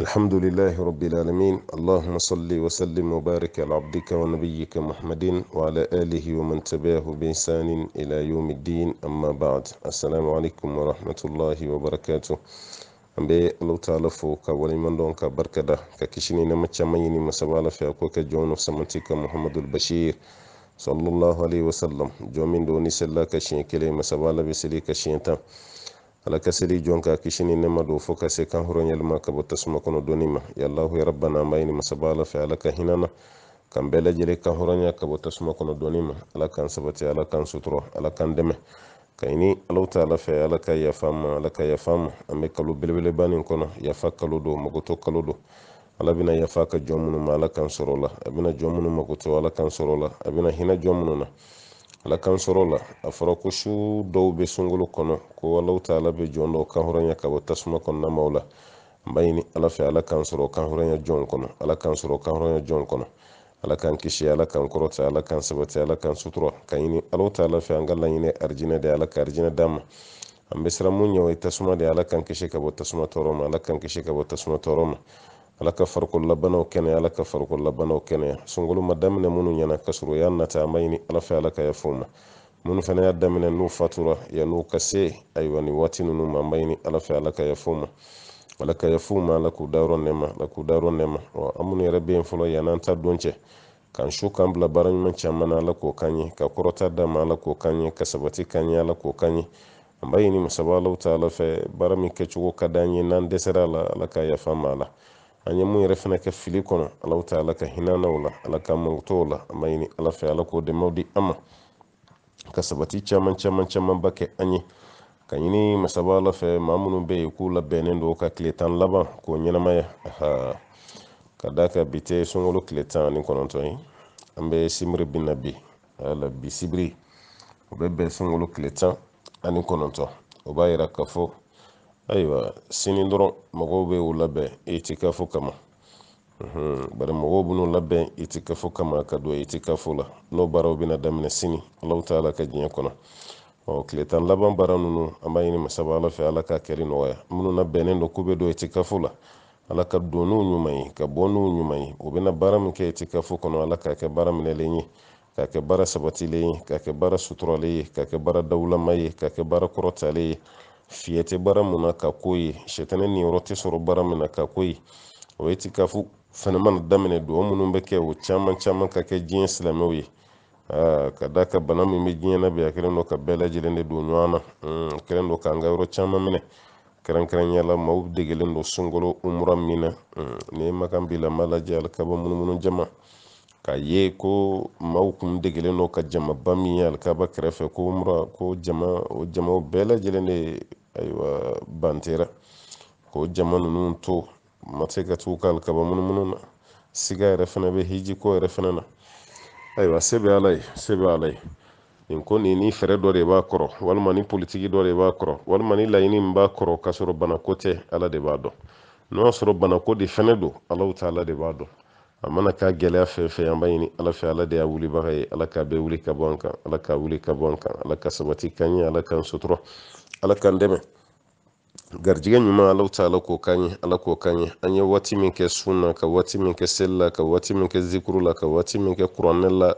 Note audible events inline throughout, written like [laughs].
الحمد لله رب العالمين اللهم صل وسلم وبارك على عبدك ونبيك محمد وعلى آله ومن تبعه بإحسان إلى يوم الدين أما بعد السلام عليكم ورحمة الله وبركاته an bɛ alahu taala fo ka waleɲuman dɔn ka barikada ka kisi ni nama caman ɲini masaba ala fɛ a ko kɛ jɔn no samanti ka muhamadul bashir sallallahu alaihi wasallam jɔn min don ni selila ka siɲɛ kelen masaba ala bɛ seli ka siɲɛ tan ala ka seli jɔn ka kisi ni nɛma don fɔɔ ka se kan ka bɔ tasuma kɔnɔ dɔɔni ma yalahu ya an b'a masaba ala fɛ ala ka hinana kan bɛɛ lajɛlen kan ka bɔ tasuma kɔnɔ dɔɔni ma ala kan sabati ala kan sutura ala kan dɛmɛ ka alaw ta ala fɛ ala ka yafa ma ala ka yafa ma an bɛ kalo belebeleba kɔnɔ yafa kalo don magoto kalo don ala bɛna yafa ka jɔn minnu ma ala kan sɔrɔ la a bɛna jɔn minnu magoto ala kan sɔrɔ la a bɛna hinɛ jɔn minnu na ala kan sɔrɔ la a fɔra ko su dɔw bɛ sunkalo kɔnɔ ko alaw ta ala bɛ jɔn dɔw kan hɔrɔnya ka bɔ tasuma kɔnɔna maw la n b'a ɲini ala fɛ ala k'an sɔrɔ kan hɔrɔnya jɔn kɔnɔ ala k'an sɔrɔ kan hɔrɔnya jɔn kɔnɔ ala k'an kisi ala k'an kɔrɔta ala k'an sabati ala k'an sutura ka ɲini alaw ta ala fɛ an ka laɲini arijinɛ de ala ka arijinɛ d'an ma an bɛ siran mun ɲɛ o ye tasuma de ala k'an kisi ka bɔ tasuma tɔɔrɔ ma ala k'an kisi ka bɔ tasuma tɔɔrɔ ma ala ka farikololabanaw kɛnɛya ala ka farikololabanaw kɛnɛya sunkalo ma daminɛ minnu ɲɛna ka y'a nata an b'a ɲini ala fɛ ala ka yafa u ma minnu fana y'a daminɛ n'u fatura yan'u ka se ayiwa nin waati ninnu ma an b'a ɲini ala fɛ ala ka yafa u ma ala ka yafa u ma ala k'u dayɔrɔ nɛma ala k'u dayɔrɔ nɛma wa an minnu yɛrɛ bɛ yen fɔlɔ yann'an ta don cɛ k'an su k'an bila baara ɲuman caman na ala k'o k'an ye ka kɔrɔta d'a ma ala k'o k'an ye ka sabati k'an ye ala k'o k'an ye an b'a ɲini masaba alaw ta ala fɛ baara min kɛcogo ka d'an ye n'an dɛsɛra a la ala ka yafa ma a la an ye mun yɛrɛ fɛnɛ kɛ fili kɔnɔ alaw ta ala ka hinanaw la ala ka mankutow la an b'a ɲini ala fɛ ala k'o dɛmɛw di an ma ka sabati caman caman camanba kɛ an ye ka ɲini masaba ala fɛ maa minnu bɛ yen k'u labɛnnen don ka tile tan laban k'o ɲɛnamaya ka da ka bi tɛ sunkalo tan ani kɔnɔntɔn ye an bɛ simiri bin bi ala bi sibiri o bɛ bɛn sunkalo tile tan ani kɔnɔntɔn o b'a yira ka fɔ ayiwa sini dɔrɔn mɔgɔw bɛ u labɛn itikafo kama bari mɔgɔw bɛn'u labɛn itikafo kama ka don itikafo la n'o baaraw bɛna daminɛ sini alahu taala ka diɲɛ kɔnɔ ɔ tile tan laban baara ninnu an b'a ɲini masaba ala fɛ ala k'a kɛli nɔgɔya minnu na don k'u bɛ don itikafo la ala ka don n'u ɲuman ye ka bɔ n'u ɲuman ye u bɛna baara min kɛ itikafo kɔnɔ ala k'a kɛ baara minɛlen ye k'a kɛ baara sabatilen ye k'a kɛ baara suturalen ye k'a kɛ baara dawulama ye k'a kɛ baara kɔrɔtalen ye Fiyɛ tɛ baara mun na ka k'o ye sɛtanɛ niyɔrɔ tɛ sɔrɔ baara min na ka k'o ye o ye tikafu fɛnɛ mana daminɛ duwawu minnu bɛ kɛ o caman caman ka kɛ diɲɛ silamɛw ye ka d'a kan bana min bɛ diɲɛ na bi a kɛlen don ka bɛɛ lajɛlen de don ɲɔgɔn na a kɛlen don k'an ka yɔrɔ caman minɛ kɛrɛnkɛrɛnnenya la maaw degelen don sunkalo min na n'i Makan bi lam'a lajɛ alikaba munumunu jama k'a ye ko maaw kun degelen don ka jamaba min ye alikaba kɛrɛfɛ ko mura ko jama o jamaw bɛɛ lajɛlen de ayiwa bantera k'o jama ninnu to ma se ka t'u ka alikaba munumunu na siga yɛrɛ fɛnɛ bɛ hiji yɛrɛ fɛnɛ na ayiwa se bɛ ala ye se bɛ ala ye nin ko nin ni fɛɛrɛ dɔ de b'a kɔrɔ walima ni politiki dɔ de b'a kɔrɔ walima ni laɲini min b'a kɔrɔ k'a sɔrɔ banako tɛ ala de b'a dɔn n'o y'a sɔrɔ banako de fɛnɛ don alaw ta ala de b'a dɔn a mana ka gɛlɛya fɛn fɛn an b'a ɲini ala fɛ ala de y'a wulibaga ye ala k'a bɛɛ wuli ka bɔ an kan ala k'a wuli ka bɔ an kan ala ka sabati k'an ye ala k'an sutura ala k'an dɛmɛ garijɛgɛ ɲuman alaw ta ala k'o k'an ye ala k'o k'an ye an ye waati min kɛ sun na ka waati min kɛ seli la ka waati min kɛ zikuru la ka waati min kɛ kuranɛ la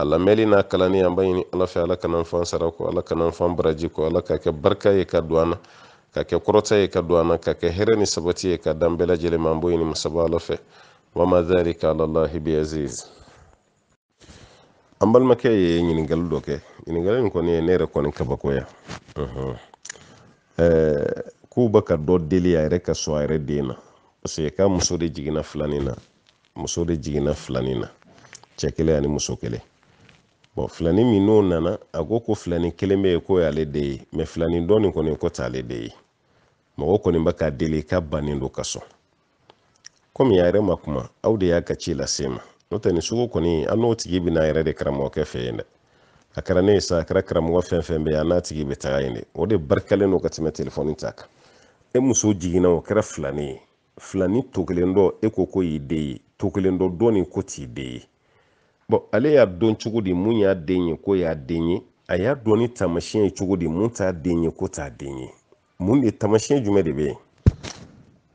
a lamɛnli n'a kalanni an b'a ɲini ala fɛ ala kana n fan sara kɔ ala kana fan baraji kɔ ala k'a kɛ barika ye ka don an na ka kɛ kɔrɔta ye ka don an na ka kɛ hɛrɛ ni sabati ye ka dan bɛɛ lajɛlen ma an b'o ɲini masaba ala fɛ wama dhalika ala llahi biaziz an balimakɛ ye ɲiningali dɔ kɛ ɲiningali nin kɔni ye ne yɛrɛ kɔni kabakoya mhm. eh, k'u bɛ ka dɔ deli a yɛrɛ ka sɔn a yɛrɛ den na paseke k'a muso de jiginna filanin na muso de jiginna filanin na cɛ kelen ani muso kelen bɔn filanin min n'o nana a ko ko filanin kelen bɛ yen k'o y'ale de ye mɛ filanin dɔ nin kɔni ko t'ale de ye mɔgɔ kɔni bɛ k'a deli ka bannen don ka sɔn komi yɛrɛ ma kuma aw de y'a ka ci lase ma n'o tɛ nin sugu kɔni an n'o tigi bɛna yɛrɛ de karamɔgɔkɛ fɛ yen dɛ a kɛra ne ye sa a kɛra karamɔgɔ fɛn fɛn bɛ yan n'a tigi bɛ taga yen de o de barikalen don ka tɛmɛ telefɔni ta kan e muso jiginna o kɛra filani ye filani to kelen dɔ e ko ko y'i den ye to kelen dɔ dɔɔnin ko t'i den ye bɔn ale y'a dɔn cogo di mun y'a den ye ko y'a den ye a y'a dɔn ni taamasiyɛn ye cogo di mun t'a den ye ko t'a den ye mun de taamasiyɛn jumɛn de bɛ yen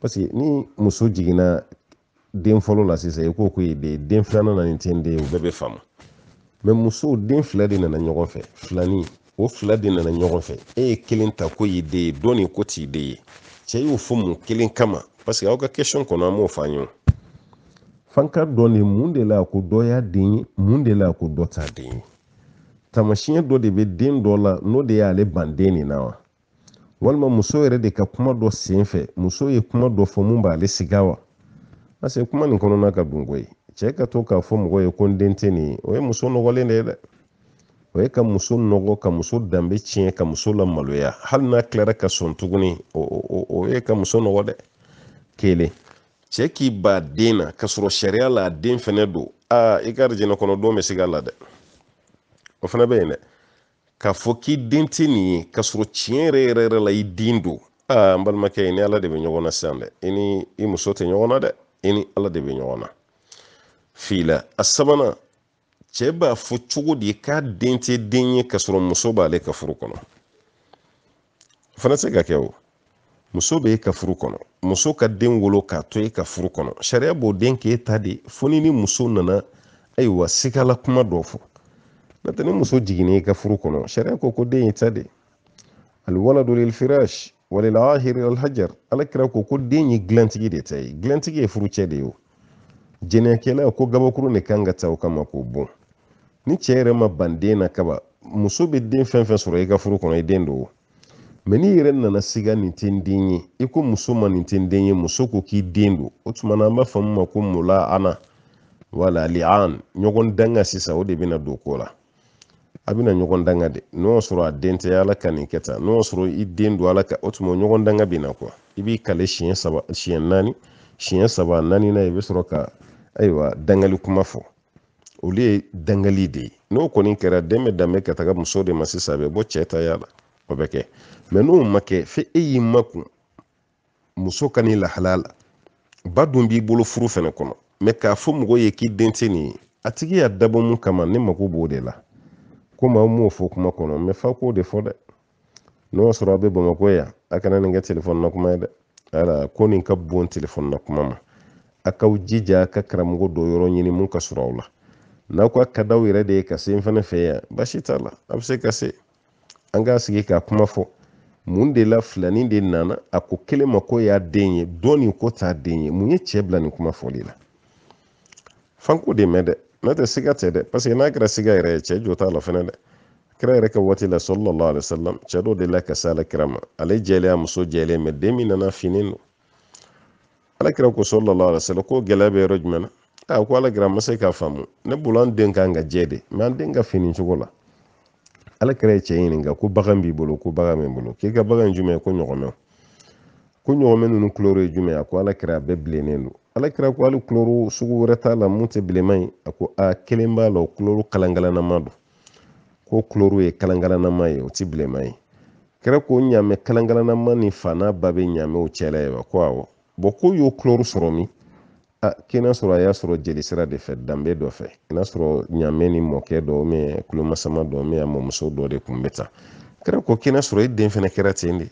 parce ni muso jiginna den fɔlɔ la sisan i ko ko ye den den filanan na nin tɛ n den o bɛɛ bɛ faamu mɛ musow den fila de nana ɲɔgɔn fɛ filanin o fila de nana ɲɔgɔn fɛ e ye kelen ta ko y'i den ye dɔ nin ko t'i den ye cɛ y'o fɔ mun kelen kama parce aw ka question kɔnɔ an m'o fɔ an ye o f'an ka dɔn mun de la ko dɔ y'a den ye mun de la ko dɔ t'a den ye taamasiyɛn dɔ de bɛ den dɔ la n'o de y'ale ban den nin na wa walima muso yɛrɛ de ka kuma dɔ sen fɛ muso ye kuma dɔ fɔ mun b'ale siga wa parce kuma nin kɔnɔna ka dun koyi cɛ ka to k'a fɔ mɔgɔ ye ko n den tɛ nin ye o ye muso nɔgɔlen de ye dɛ o ye ka muso nɔgɔ ka muso danbe tiɲɛ ka muso la maloya hali n'a tilara ka sɔn tuguni o ye ka muso nɔgɔ dɛ kelen cɛ k'i ba den na ka sɔrɔ sariya la a den fɛnɛ don aa i ka arijinɛ kɔnɔ don bɛ sigi la dɛ o fana bɛ yen dɛ k'a fɔ k'i den tɛ nin ye k'a sɔrɔ tiɲɛ yɛrɛ yɛrɛ yɛrɛ la i den don aa n balimakɛ i ni ala de bɛ ɲɔgɔn na sisan dɛ i ni i muso tɛ ɲɔgɔn na dɛ i ni ala de bɛ ɲɔgɔn na fila a sabanan cɛ b'a fɔ cogo di k'a den tɛ den ye k'a sɔrɔ muso b'ale ka furu kɔnɔ o fana se ka kɛ o muso bɛ e ka furu kɔnɔ muso ka den wolo k'a to e ka furu kɔnɔ sariya b'o den k'e ta de fo ni ni muso nana ayiwa sikala kuma dɔ fɔ n'o ni muso jiginnen i ka furu kɔnɔ sariya ko ko den ye ta de alwaladu lilfirash walilahiri alhajar alakira ko ko den ye dilantigi de ta ye dilantigi ye furucɛ de ye jɛnɛyakɛla ko gabakuru de kan ka ta o kama k'o bon ni cɛ yɛrɛ ma ban den na kaba muso bɛ den fɛn fɛn sɔrɔ i ka furu kɔnɔ i den do mɛ n'i yɛrɛ nana siga nin tɛ den ye i ko muso ma nin tɛ den ye muso ko k'i den do o tuma an b'a fɔ ma ko mola ana wala li'an ɲɔgɔn danga sisa o de bɛna don ko la a bɛna ɲɔgɔn danga de n'o sɔrɔ a den tɛ ala ka nin kɛta tan n'o sɔrɔ i den don ala ka o tuma ɲɔgɔn danga bɛ kuwa i b'i kale siɲɛ saba siɲɛ naani siɲɛ saba naani na i bɛ sɔrɔ ka ayiwa dangali kuma fɔ olu ye dangali de ye n'o kɔni kɛra den bɛ danbe ka taga muso de ma sisan a bɛ bɔ cɛ ta ya la o bɛ kɛ mɛ n'o ma kɛ fo e y'i makun muso ka nin lahalaya la ba dun b'i bolo furu fɛnɛ kɔnɔ mɛ k'a fɔ mɔgɔ ye k'i den tɛ nin ye a tigi y'a dabɔ mun kama ne mako b'o de la ko maa mun fɔ kuma kɔnɔ mɛ fa k'o de fɔ dɛ n'o y'a sɔrɔ a bɛ bamakɔ yan a kana nin na kuma ye ala ko ka bon telefɔni na kuma ma a jija a ka karamɔgɔ dɔ yɔrɔ ɲini mun ka surun la n'aw ka ka d'aw yɛrɛ de ka se n fana fɛ yan baasi t'a se ka se an sigi k'a kuma fɔ mun de la filanin de nana a ko kelen y'a den ye ko t'a den ye mun ye kuma fɔli la fanko de mɛn N'o tɛ siga tɛ dɛ parce n'a kɛra siga yɛrɛ ye jo t'a la fɛnɛ dɛ. Kira yɛrɛ ka waati la sallallahu alaihi wasallam cɛ dɔ delila ka se alakira ma. Ale jɛlenya muso jɛlen mɛ den min nana finen don. Alakira ko sallallahu alaihi wasallam ko gɛlɛya bɛ yɔrɔ jumɛn na? A ko alakira n ma se k'a faamu. Ne bolo an den kan ka jɛ de mɛ an den ka fini cogo la. Alakira ye cɛ ɲininka ko bagan b'i bolo ko bagan bɛ n bolo. K'i ka bagan jumɛn ko ɲɔgɔmɛ. Ko ɲɔgɔmɛ ninnu ye jumɛn ye? A ko alakira a bɛɛ bilennen don alakira ko hali kuloro sugu wɛrɛ t'a la mun tɛ bilenman ye a ko a kelen b'a la kuloro kalankalannama don ko kuloro ye kalankalannama ye o tɛ bilenman ye kɛra ko ɲaamɛ kalankalannama ni fa n'a ba bɛ ɲaamɛw cɛla ye wa ko awɔ bɔn ko y'o kuloro sɔrɔ min a k'i sɔrɔ a y'a sɔrɔ jelisira de fɛ danbe dɔ fɛ i n'a sɔrɔ ɲaamɛ ni mɔkɛ dɔ ubiyɛn kulomasama dɔ ubiyɛn a mɔmuso dɔ de kun bɛ tan kɛra ko k'i sɔrɔ i e den fɛnɛ kɛra ten de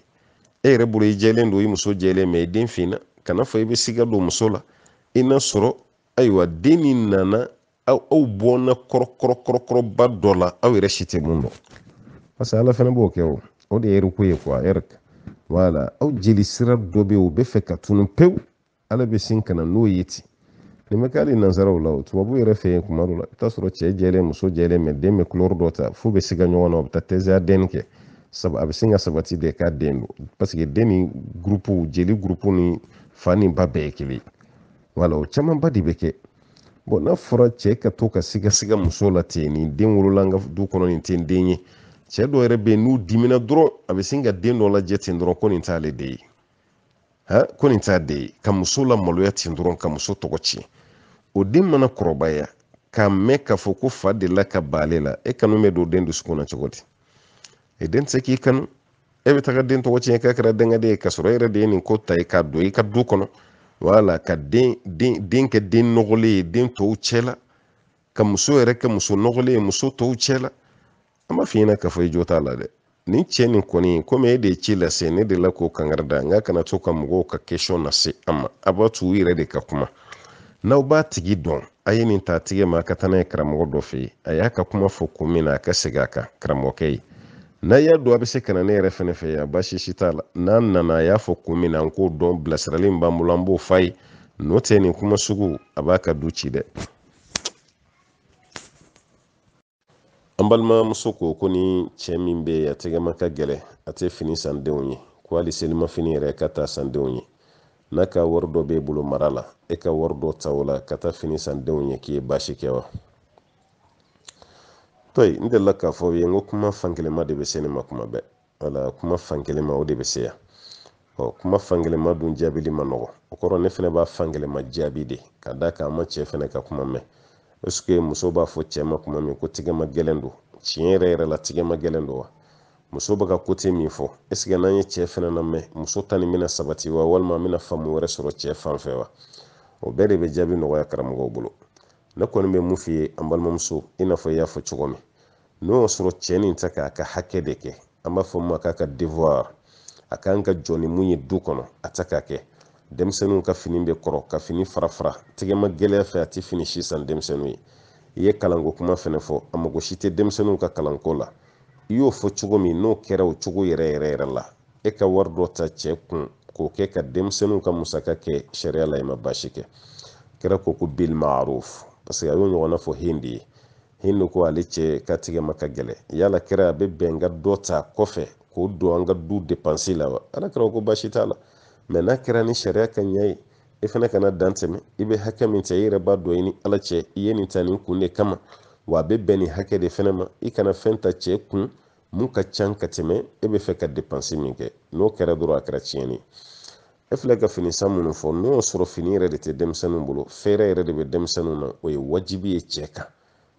e yɛrɛ bolo i jɛlen don i muso jɛlen mɛ i den finna kana fɔ i bɛ siga don muso la i n'a sɔrɔ ayiwa den min nana aw aw bɔnna kɔrɔkɔrɔkɔrɔba dɔ la aw yɛrɛ si tɛ mun dɔn parce que ala fana b'o kɛ o o de ye ko ye kuwa ɛrika wala aw jeli sira dɔ bɛ yen o bɛ fɛ ka tunu pewu ala bɛ sin ka na n'o ye ten nin bɛ kɛ hali nanzaraw la o tubabu yɛrɛ fɛ yen kuma dɔ la i bɛ t'a sɔrɔ cɛ jɛlen muso jɛlen mɛ den bɛ kulɔri dɔ ta f'u bɛ siga ɲɔgɔn na u bɛ taa tɛnzɛya deni kɛ sabu a bɛ sin ka sabati de k'a den don parce que den ni gurupu jeli gurupu ni faninba bɛɛ kelen wala o camanba de bɛ kɛ bon n'a fɔra cɛ ka to ka sigasiga muso la ten nin den wolola n ka du kɔnɔ nin tɛ n den ye cɛ dɔ yɛrɛ bɛ n'u dimina dɔrɔn a bɛ sin ka den dɔ lajɛ ten dɔrɔn ko nin t'ale de ye ha ko nin t'a de ye ka muso la maloya ten dɔrɔn ka muso tɔgɔ tiɲɛ o den mana kɔrɔbaya k'a mɛn k'a fɔ ko fa delila ka ban la e kanu bɛ don den dusukun na cogo di e den tɛ se k'i kanu e bɛ taga den tɔgɔ tiɲɛ k'a kɛra dangade ye ka sɔrɔ yɛrɛ de ye nin ko ta ye k'a don i ka du kɔnɔ wala ka den kɛ den nɔgɔlen ye den tɔw cɛ ka muso yɛrɛ kɛ muso nɔgɔlen ye muso tɔw cɛ an b'a f'i k'a fɔ i e jo t'a la dɛ nin cɛ nin kɔni komi e de ye ci lase ne de la k'o kankari da nka kana to ka mɔgɔw ka question lase an ma a b'a to u yɛrɛ de ka kuma n'aw b'a tigi dɔn a ye nin t'a tigɛ ma a ka taa n'a ye karamɔgɔ dɔ fɛ yen a y'a ka kuma fɔ kun min na a ka segin a kan karamɔgɔkɛ ye n'a y'a don a bɛ se ka na ne yɛrɛ fɛnɛ fɛ yan baasi si t'a la n'an nana a y'a fɔ kun min na n k'o dɔn bilasirali min b'an bolo an b'o f'a ye n'o tɛ nin kuma sugu a b'a ka du ci dɛ an balimamuso ko ko ni cɛ min bɛ yen a tɛgɛma ka gɛlɛ a tɛ fini san denw ye ko hali selimafini yɛrɛ ka taa san denw ye n'a ka wari dɔ b'e bolo mara la e ka wari dɔ ta o la ka taa fini san denw ye k'i ye baasi kɛ wa toyi n delila k'a fɔ ye n ko kuma fankelenma de bɛ se ne ma kuma bɛɛ wala kuma fankelenma o de bɛ se yan ɔ kuma fankelenma dun jaabili ma nɔgɔ o kɔrɔ ne fana b'a fankelenma jaabi de ka d'a kan a ma cɛ fana ka kuma mɛn eske muso b'a fɔ cɛ ma kuma min ko tigɛ ma gɛlɛn don tiɲɛ yɛrɛ yɛrɛ la tigɛ ma gɛlɛn don wa muso bɛ ka kote min fɔ eske n'an ye cɛ fana lamɛn muso ta nin bɛna sabati wa walima an bɛna faamu wɛrɛ sɔrɔ cɛ fan fɛ wa o bɛɛ de bɛ jaabi nɔgɔya karamɔgɔw bolo ne kɔni bɛ mun f'i ye an balimamuso i n'a fɔ i y'a fɔ cogo min n'o y'a sɔrɔ cɛ nin tɛ k'a ka hakɛ de kɛ an b'a fɔ min ma k'a ka devoir a kan ka jɔ ni mun ye du kɔnɔ a tɛ k'a kɛ denmisɛnninw ka fini bɛ kɔrɔ ka fini fara fara tɛgɛma gɛlɛya fɛ a tɛ fini si san denmisɛnninw ye i ye kalanko kuma fɛnɛ fɔ a mago si tɛ denmisɛnninw ka kalanko la i y'o fɔ cogo min n'o kɛra o cogo yɛrɛ yɛrɛ yɛrɛ la e ka wari dɔ ta cɛ kun k'o kɛ ka denmisɛnninw ka musaka kɛ sariya la i ma baasi kɛ kɛra ko ko bil parce que a y'o ɲɔgɔnna fɔ hindi ye hindu ko ale cɛ k'a tigɛ ma ka gɛlɛ yala kɛra a bɛ bɛn ka dɔ ta kɔfɛ k'o don an ka du depansi la wa ala kɛra ko baasi t'a la mɛ n'a kɛra ni sariya ka ɲɛ ye i fana kana dan tɛmɛ i bɛ hakɛ min ta i yɛrɛ b'a dɔn i ni ala cɛ i ye nin ta nin kun de kama wa a bɛ bɛn nin hakɛ de fɛnɛ ma i kana fɛn ta cɛ kun mun ka can ka tɛmɛ e bɛ fɛ ka depansi min kɛ n'o kɛra dɔrɔn a kɛra tiɲɛni ye e filɛ ka fini san minnu fɔ n'o sɔrɔ fini yɛrɛ de tɛ denmisɛnninw bolo fɛɛrɛ yɛrɛ de bɛ denmisɛnninw na o ye wajibi ye cɛ kan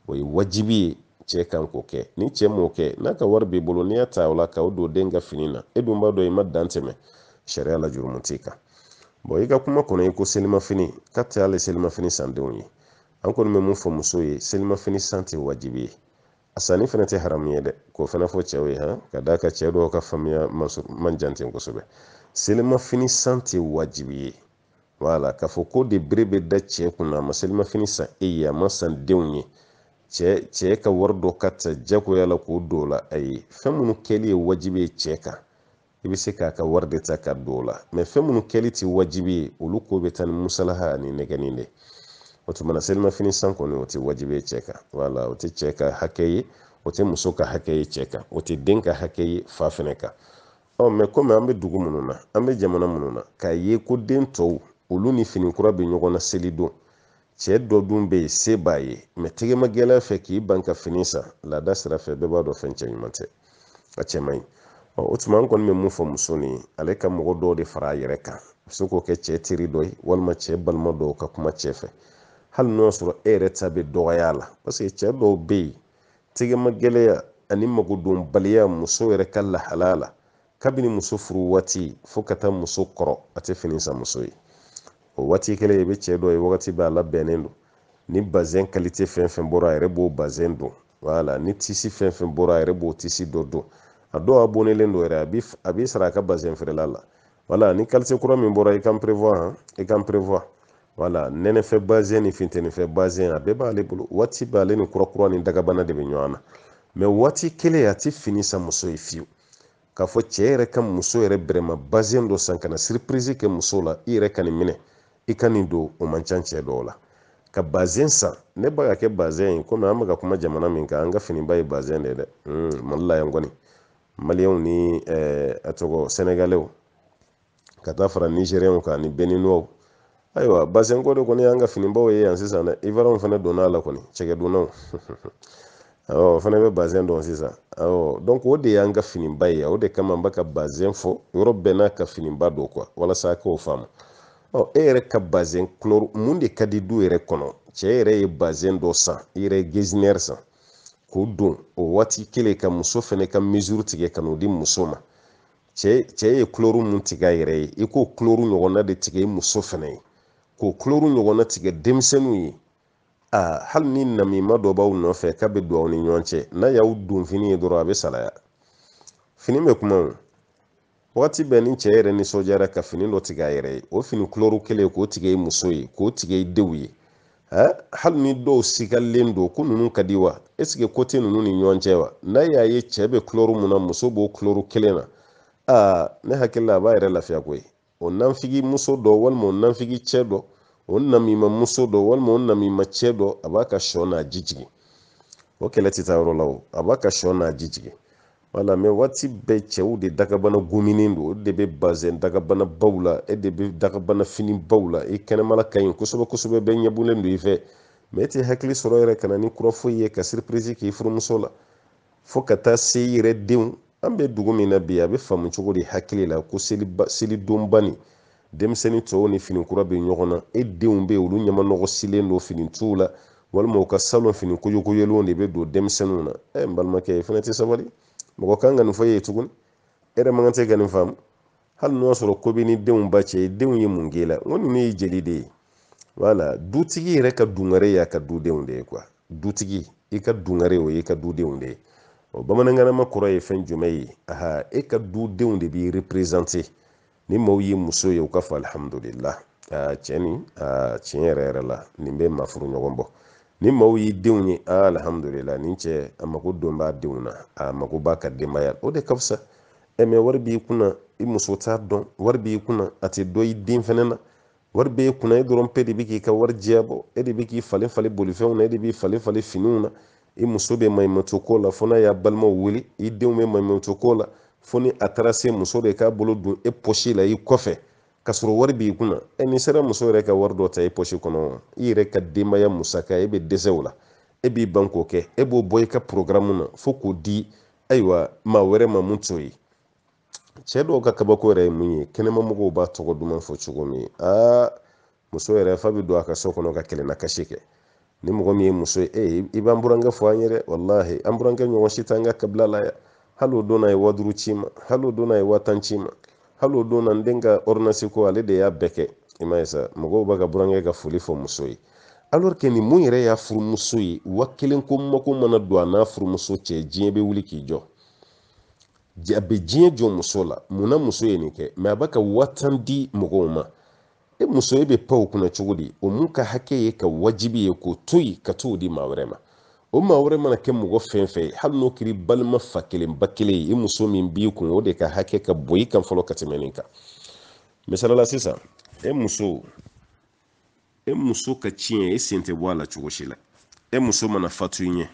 o ye wajibi ye cɛ kan k'o kɛ ni cɛ m'o kɛ n'a ka wari b'i bolo n'i y'a ta o la ka o don den ka fini na e dun b'a dɔn i ma dan tɛmɛ sariya la jurumu t'i kan bɔn i ka kuma kɔnɔ i ko selimafini k'a tɛ hali selimafini san denw ye an kɔni bɛ mun fɔ muso ye selimafini san tɛ wajibi ye a sanni fana tɛ haramu ye dɛ k'o fana fɔ cɛw ye han ka d'a ka cɛ dɔw ka faamuya man jan ten kosɛbɛ selimafini san tɛ wajibi ye wala k'a fɔ ko de bere bɛ da cɛ kunna a ma selimafini san e ye a ma san denw ye cɛ cɛ ka wari dɔ ka ta jagoya k'o don la ayi fɛn minnu kɛli ye wajibi ye cɛ kan i bɛ se k'a ka wari de ta ka don la mɛ fɛn minnu kɛli tɛ wajibi ye olu ko bɛ taa ni musalaha ani nɛgɛnni de o tuma selimafini san kɔni o tɛ wajibi ye cɛ kan wala o tɛ cɛ ka hakɛ ye o tɛ muso ka hakɛ ye cɛ kan o tɛ den ka hakɛ ye fa fɛnɛ kan ɔ mɛ komi an bɛ dugu minnu na an bɛ jamana minnu na k'a ye ko den tɔw olu ni finikura bɛ ɲɔgɔn na seli don cɛ dɔ dun bɛ yen se b'a ye mɛ tɛgɛma fɛ k'i ban ka fini san laada sira fɛ bɛɛ b'a dɔn fɛn cɛ ɲuman tɛ a cɛ man ɲi ɔ o tuma an kɔni bɛ mun fɔ muso nin ye ale ka mɔgɔ dɔw de fara a yɛrɛ kan a bɛ se k'o kɛ cɛ teri dɔ ye walima cɛ balima dɔw ka kuma cɛ fɛ hali n'o y'a sɔrɔ e yɛrɛ ta bɛ dɔgɔya la paseke cɛ dɔw bɛ yen tɛgɛma ani magodɔnbaliya muso yɛrɛ ka lahalaya la kabini muso furu waati fo ka taa muso kɔrɔ a tɛ fini san muso ye o waati kelen i bɛ cɛ dɔ ye wagati b'a labɛnnen don ni bazɛn kalite fɛn fɛn bɔra a yɛrɛ b'o bazɛn don wala ni tisi fɛn fɛn bɔra a yɛrɛ b'o tisi dɔ don a dɔw a bonnelen don yɛrɛ a bi sara a ka bazɛn feerela la wala ni kalite kura min bɔra i kan prévoir han i kan prévoir wala nɛnɛfɛ bazɛn ni fintɛnifɛ bazɛn a bɛɛ b'ale bolo waati bɛɛ ale ni kurakura ni dagabana de bɛ ɲɔgɔn na mɛ waati kelen a ti fini san muso ye fiyewu k'a fɔ cɛ yɛrɛ ka muso yɛrɛ bɛrɛma bazin dɔ san kana na kɛ muso la i yɛrɛ kani minɛ i kani nin don o man ca cɛ dɔw la ka bazin san ne ba ka kɛ bazin ye komi an bɛ ka kuma jamana min kan an ka finiba ye bazin de ye dɛ mm, mali la yan kɔni maliyɛnw ni eh, a tɔgɔ sɛnɛgalɛw ka taa fara nizeriyɛnw kan ni beninuwaw ayiwa ko de kɔni y'an ka finibaw ye yan sisan dɛ ivoiriyɛnw fana donn'a la kɔni cɛkɛdonnaw [laughs] o fana bɛ bazɛn dɔn sisan donc o de y'an ka finiba ye o de kama n bɛ ka bazɛn fɔ yɔrɔ bɛɛ n'a ka finiba don walasa k'o faamu e yɛrɛ ka bazɛn couleur mun de ka di du yɛrɛ kɔnɔ cɛ yɛrɛ ye bazɛn dɔ san i yɛrɛ ye gezinɛri san k'o don o waati kelen ka muso fɛnɛ ka mesure tigɛ ka n'o di muso ma cɛ cɛ ye couleur mun tigɛ a yɛrɛ ye i k'o couleur ɲɔgɔnna de tigɛ i muso fɛnɛ ye k'o couleur ɲɔgɔnna tigɛ denmisɛnninw ye aa hali ni namima dɔ b'aw nɔfɛ k'a bɛ don aw ni ɲɔgɔn cɛ n'a y'aw don fini ye dɔrɔn a bɛ salaya fini bɛ kuma o wagati bɛɛ ni cɛ yɛrɛ nisɔndiyara ka fini dɔ tigɛ a yɛrɛ ye o fini kulɛriw kelen k'o tigɛ i muso ye k'o tigɛ i denw ye hali ni dɔw sigalen don ko ninnu ka di wa ɛsike ko tɛ ninnu ni ɲɔgɔn cɛ wa n'a y'a ye cɛ bɛ kulɛri mun na muso b'o kulɛri kelen na aa ne hakili la a b'a yɛrɛ lafiya koyi o nanfigi muso dɔ walima o nanfigi cɛ dɔ o namima muso dɔ walima o namima cɛ dɔ a b'a ka sɔ n'a ji o kɛlɛ tɛ taa yɔrɔ la o a b'a ka sɔ n'a ji wala mɛ waati bɛɛ cɛw de dagabana gominen don o de bɛ bazɛn dagabana baw la e de bɛ dagabana fini baw la i kɛnɛmala ka ɲi kosɛbɛ kosɛbɛ bɛɛ ɲɛbɔlen don i fɛ mɛ e tɛ hakili sɔrɔ yɛrɛ ka na ni kura foyi ye ka siripirizi k'i furumuso la fo ka taa se i yɛrɛ denw an bɛ dugu min na bi a bɛ faamu cogo di hakili la ko seli denmisɛnnin tɔw ni finikura bɛ ɲɔgɔn na e denw bɛ yen olu ɲɛmanɔgɔsilen don fini t'u la walima u ka salon fini koyokoyɛlenw de bɛ don denmisɛnninw na ɛ n balimakɛ i fana tɛ sabali mɔgɔ kan ka nin fɔ e ye tuguni e yɛrɛ man kan tɛ ka nin faamu hali n'o y'a sɔrɔ ko bɛ ni denw ba cɛ denw ye mun k'e la n ko nin ne jeli de ye wala dutigi yɛrɛ ka dungare y'a ka dudenw de ye kuwa dutigi i ka dungare o y'i ka dudenw de ye bamanankanama kɔrɔ ye fɛn jumɛn ye aha e ka dudenw de b'i reprezante ni maaw ye muso ye u ka fɔ alihamudulila cɛ ni tiɲɛ yɛrɛ yɛrɛ la nin bɛ ma ɲɔgɔn bɔ ni maaw ye denw ye alihamudulila nin cɛ a mako don b'a denw na a mako b'a ka denbaya o de ka fisa mɛ wari b'i kunna i muso t'a dɔn wari b'i kunna a tɛ dɔ i den fɛnɛ na wari b'e kunna e dɔrɔn pe de bɛ k'i ka wari diya bɔ e de bɛ k'i falen falen bolifɛnw na e de b'i falen falen finiw na i muso bɛ maɲumanto ko la fo n'a y'a balimaw wele i denw bɛ maɲumanto ko la fo ni a taara se muso de k'a bolo dun e pɔsi la i kɔfɛ k'a sɔrɔ wari b'i kunna e n'i sera muso yɛrɛ ka wari dɔ ta i e pɔsi kɔnɔ i yɛrɛ ka denbaya musaka e bɛ dɛsɛ o la e b'i ban k'o kɛ e b'o bɔ i ka porogaramu na fo k'o di ayiwa maa wɛrɛ ma mun t'o ye cɛ dɔw ka kabako yɛrɛ ye mun ye kɛnɛma b'a tɔgɔ duman fɔ cogo min aa muso yɛrɛ fa bɛ don a ka so kɔnɔ ka kɛlɛ kasi kɛ ni mɔgɔ min ye muso ye e i b'an burankɛ fɔ an ye dɛ walahi an burankɛ ɲɔgɔn si t'an ka kabila la yan hali donna ye waduru ci ma hali donna ye wa ci ma hali donna n den ka ordinasi ko ale de y'a bɛɛ kɛ i m'a ye sa mɔgɔw b'a ka burankɛ ka foli fɔ muso ye alors que nin mun yɛrɛ y'a furumuso ye wa kelen ko mako mana don a n'a furumuso cɛ diɲɛ bɛ wuli k'i jɔ a bɛ diɲɛ jɔ muso la munna muso ye nin kɛ mɛ a b'a ka wa di mɔgɔw ma e muso e bɛ pan o kunna cogo di o mun ka hakɛ ye ka wajibi ye k'o to yen ka t'o di maa wɛrɛ ma o maa wɛrɛ mana kɛ mɔgɔ fɛn fɛ hali n'o kiri balima fa kelen ba kelen i muso min b'i kun o de ka hakɛ ka bon i kan fɔlɔ ka tɛmɛ nin kan misalala sisan e muso e muso ka tiɲɛ e sen tɛ bɔ a la cogo si la e muso mana fatu ɲɛ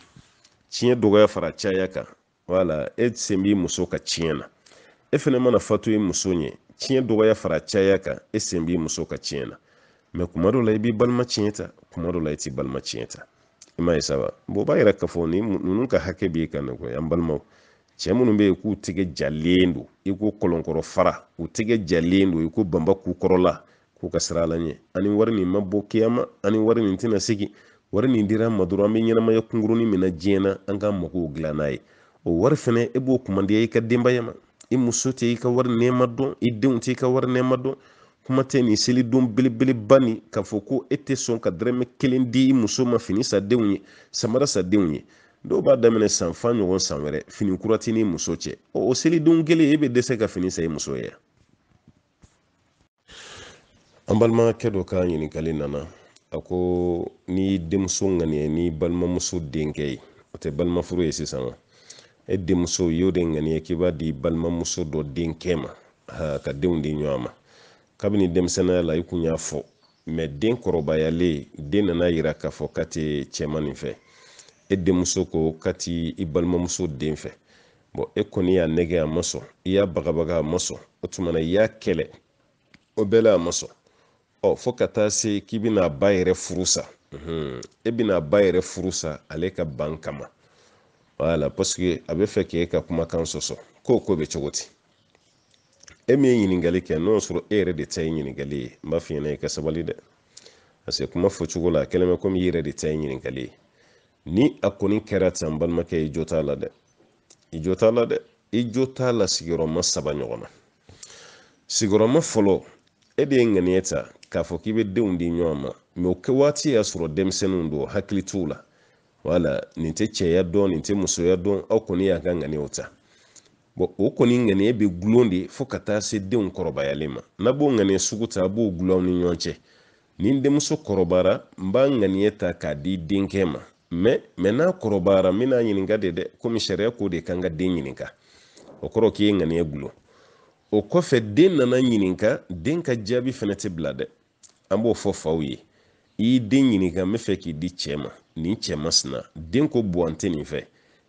tiɲɛ dɔgɔya fara caya kan wala e sen b'i muso ka tiɲɛ na e fɛnɛ mana fatu i muso ɲɛ tiɲɛ dɔgɔya fara caya kan e sen b'i muso ka tiɲɛ na mɛ kuma dɔ la i b'i balima tiɲɛ ta kuma dɔ la i t'i balima tiɲɛ ta i m'a saba bon b'a yira kafo ni nunu ka hakɛ bɛ yen ka na an balimaw cɛ minnu bɛ yen k'u tɛgɛ jalen don i fara u tɛgɛ jalen don i ko banba k'u kɔrɔla k'u ka sira ani wari min ma kiyama ani wari min tɛna segin wari min dira an ma dɔrɔn an bɛ ɲɛnamaya kunkurunin min na diɲɛ na an k'an o wari fɛnɛ e b'o kumandiya i ka denbaya ma ka wari nɛma dɔn i denw tɛ ka wari nɛma dɔn kuma tɛ nin selidon belebeleba nin k'a fɔ ko e tɛ sɔn ka dɛrɛmɛ kelen di i muso ma fini sadenw ye samara sadenw ye dɔw b'a daminɛ san fa ɲɔgɔn san wɛrɛ fini kura t'i ni muso cɛ o selidon kelen e bɛ dɛsɛ ka fini sa i e muso ye an balimakɛ dɔ ka ɲininkali nana a ko ni denmuso ŋaniya ni balimamuso denkɛ ye o tɛ balimafuru ye sisan wa e denmuso y'o de ŋaniya k'i b'a di balimamuso dɔ denkɛ ma ka denw di ɲɔgɔn ma kabini denmisɛnaya la i kun y'a fɔ mɛ den kɔrɔbayale den nana yira k'a fɔ k'a tɛ cɛman nin fɛ e denmuso ko k'a ti i balimamuso den fɛ e kɔni y'a nɛgɛ a ma sɔn i y'a bagabaga a ma sɔn o tuma i y'a kɛlɛ o bɛɛ la a ma sɔn ɔ fo ka taa se k'i bɛna a ba yɛrɛ furu sa e bɛna a ba yɛrɛ furu sa ale ka ban kama wala paseke a bɛ fɛ k'e ka kumakan sɔsɔ ko ko bɛ cogo di e min ye ɲiningali kɛ n'o sɔrɔ e yɛrɛ de ta ye ɲiningali ye n b'a f'i i ka sabali dɛ parce que kuma fɔcogo la a komi i yɛrɛ de ta ye ɲiningali ye ni a kɔni kɛra tan balimakɛ i jo t'a la dɛ i jo t'a la dɛ i jo t'a la sigiyɔrɔma saba ɲɔgɔn na sigiyɔrɔma fɔlɔ e de ye ŋaniya ta k'a fɔ k'i bɛ denw di ɲɔgɔn ma mɛ o kɛ waati y'a sɔrɔ denmisɛnninw don hakili t'u la wala nin tɛ cɛya dɔn nin tɛ musoya dɔn aw kɔni y'a ka ŋaniyaw ta bɔn o kɔni ŋaniya bɛ gulon de fo ka taa se denw kɔrɔbayalen ma n'a b'o ŋaniya sugu ta a b'o gulon ni ɲɔgɔn cɛ ni n denmuso kɔrɔbayara n b'a ŋaniya ta k'a di denkɛ ma mɛ mɛ n'a kɔrɔbayara n bɛna a ɲininka de dɛ komi sariya ko de kan ka den ɲininka o kɔrɔ k'i ye ŋaniya gulon o kɔfɛ den nana ɲininka den ka jaabi fɛnɛ tɛ bila dɛ an b'o fɔ faw ye i y'i den ɲininka n bɛ fɛ k'i di cɛ ma nin cɛ masina den ko buwan tɛ nin fɛ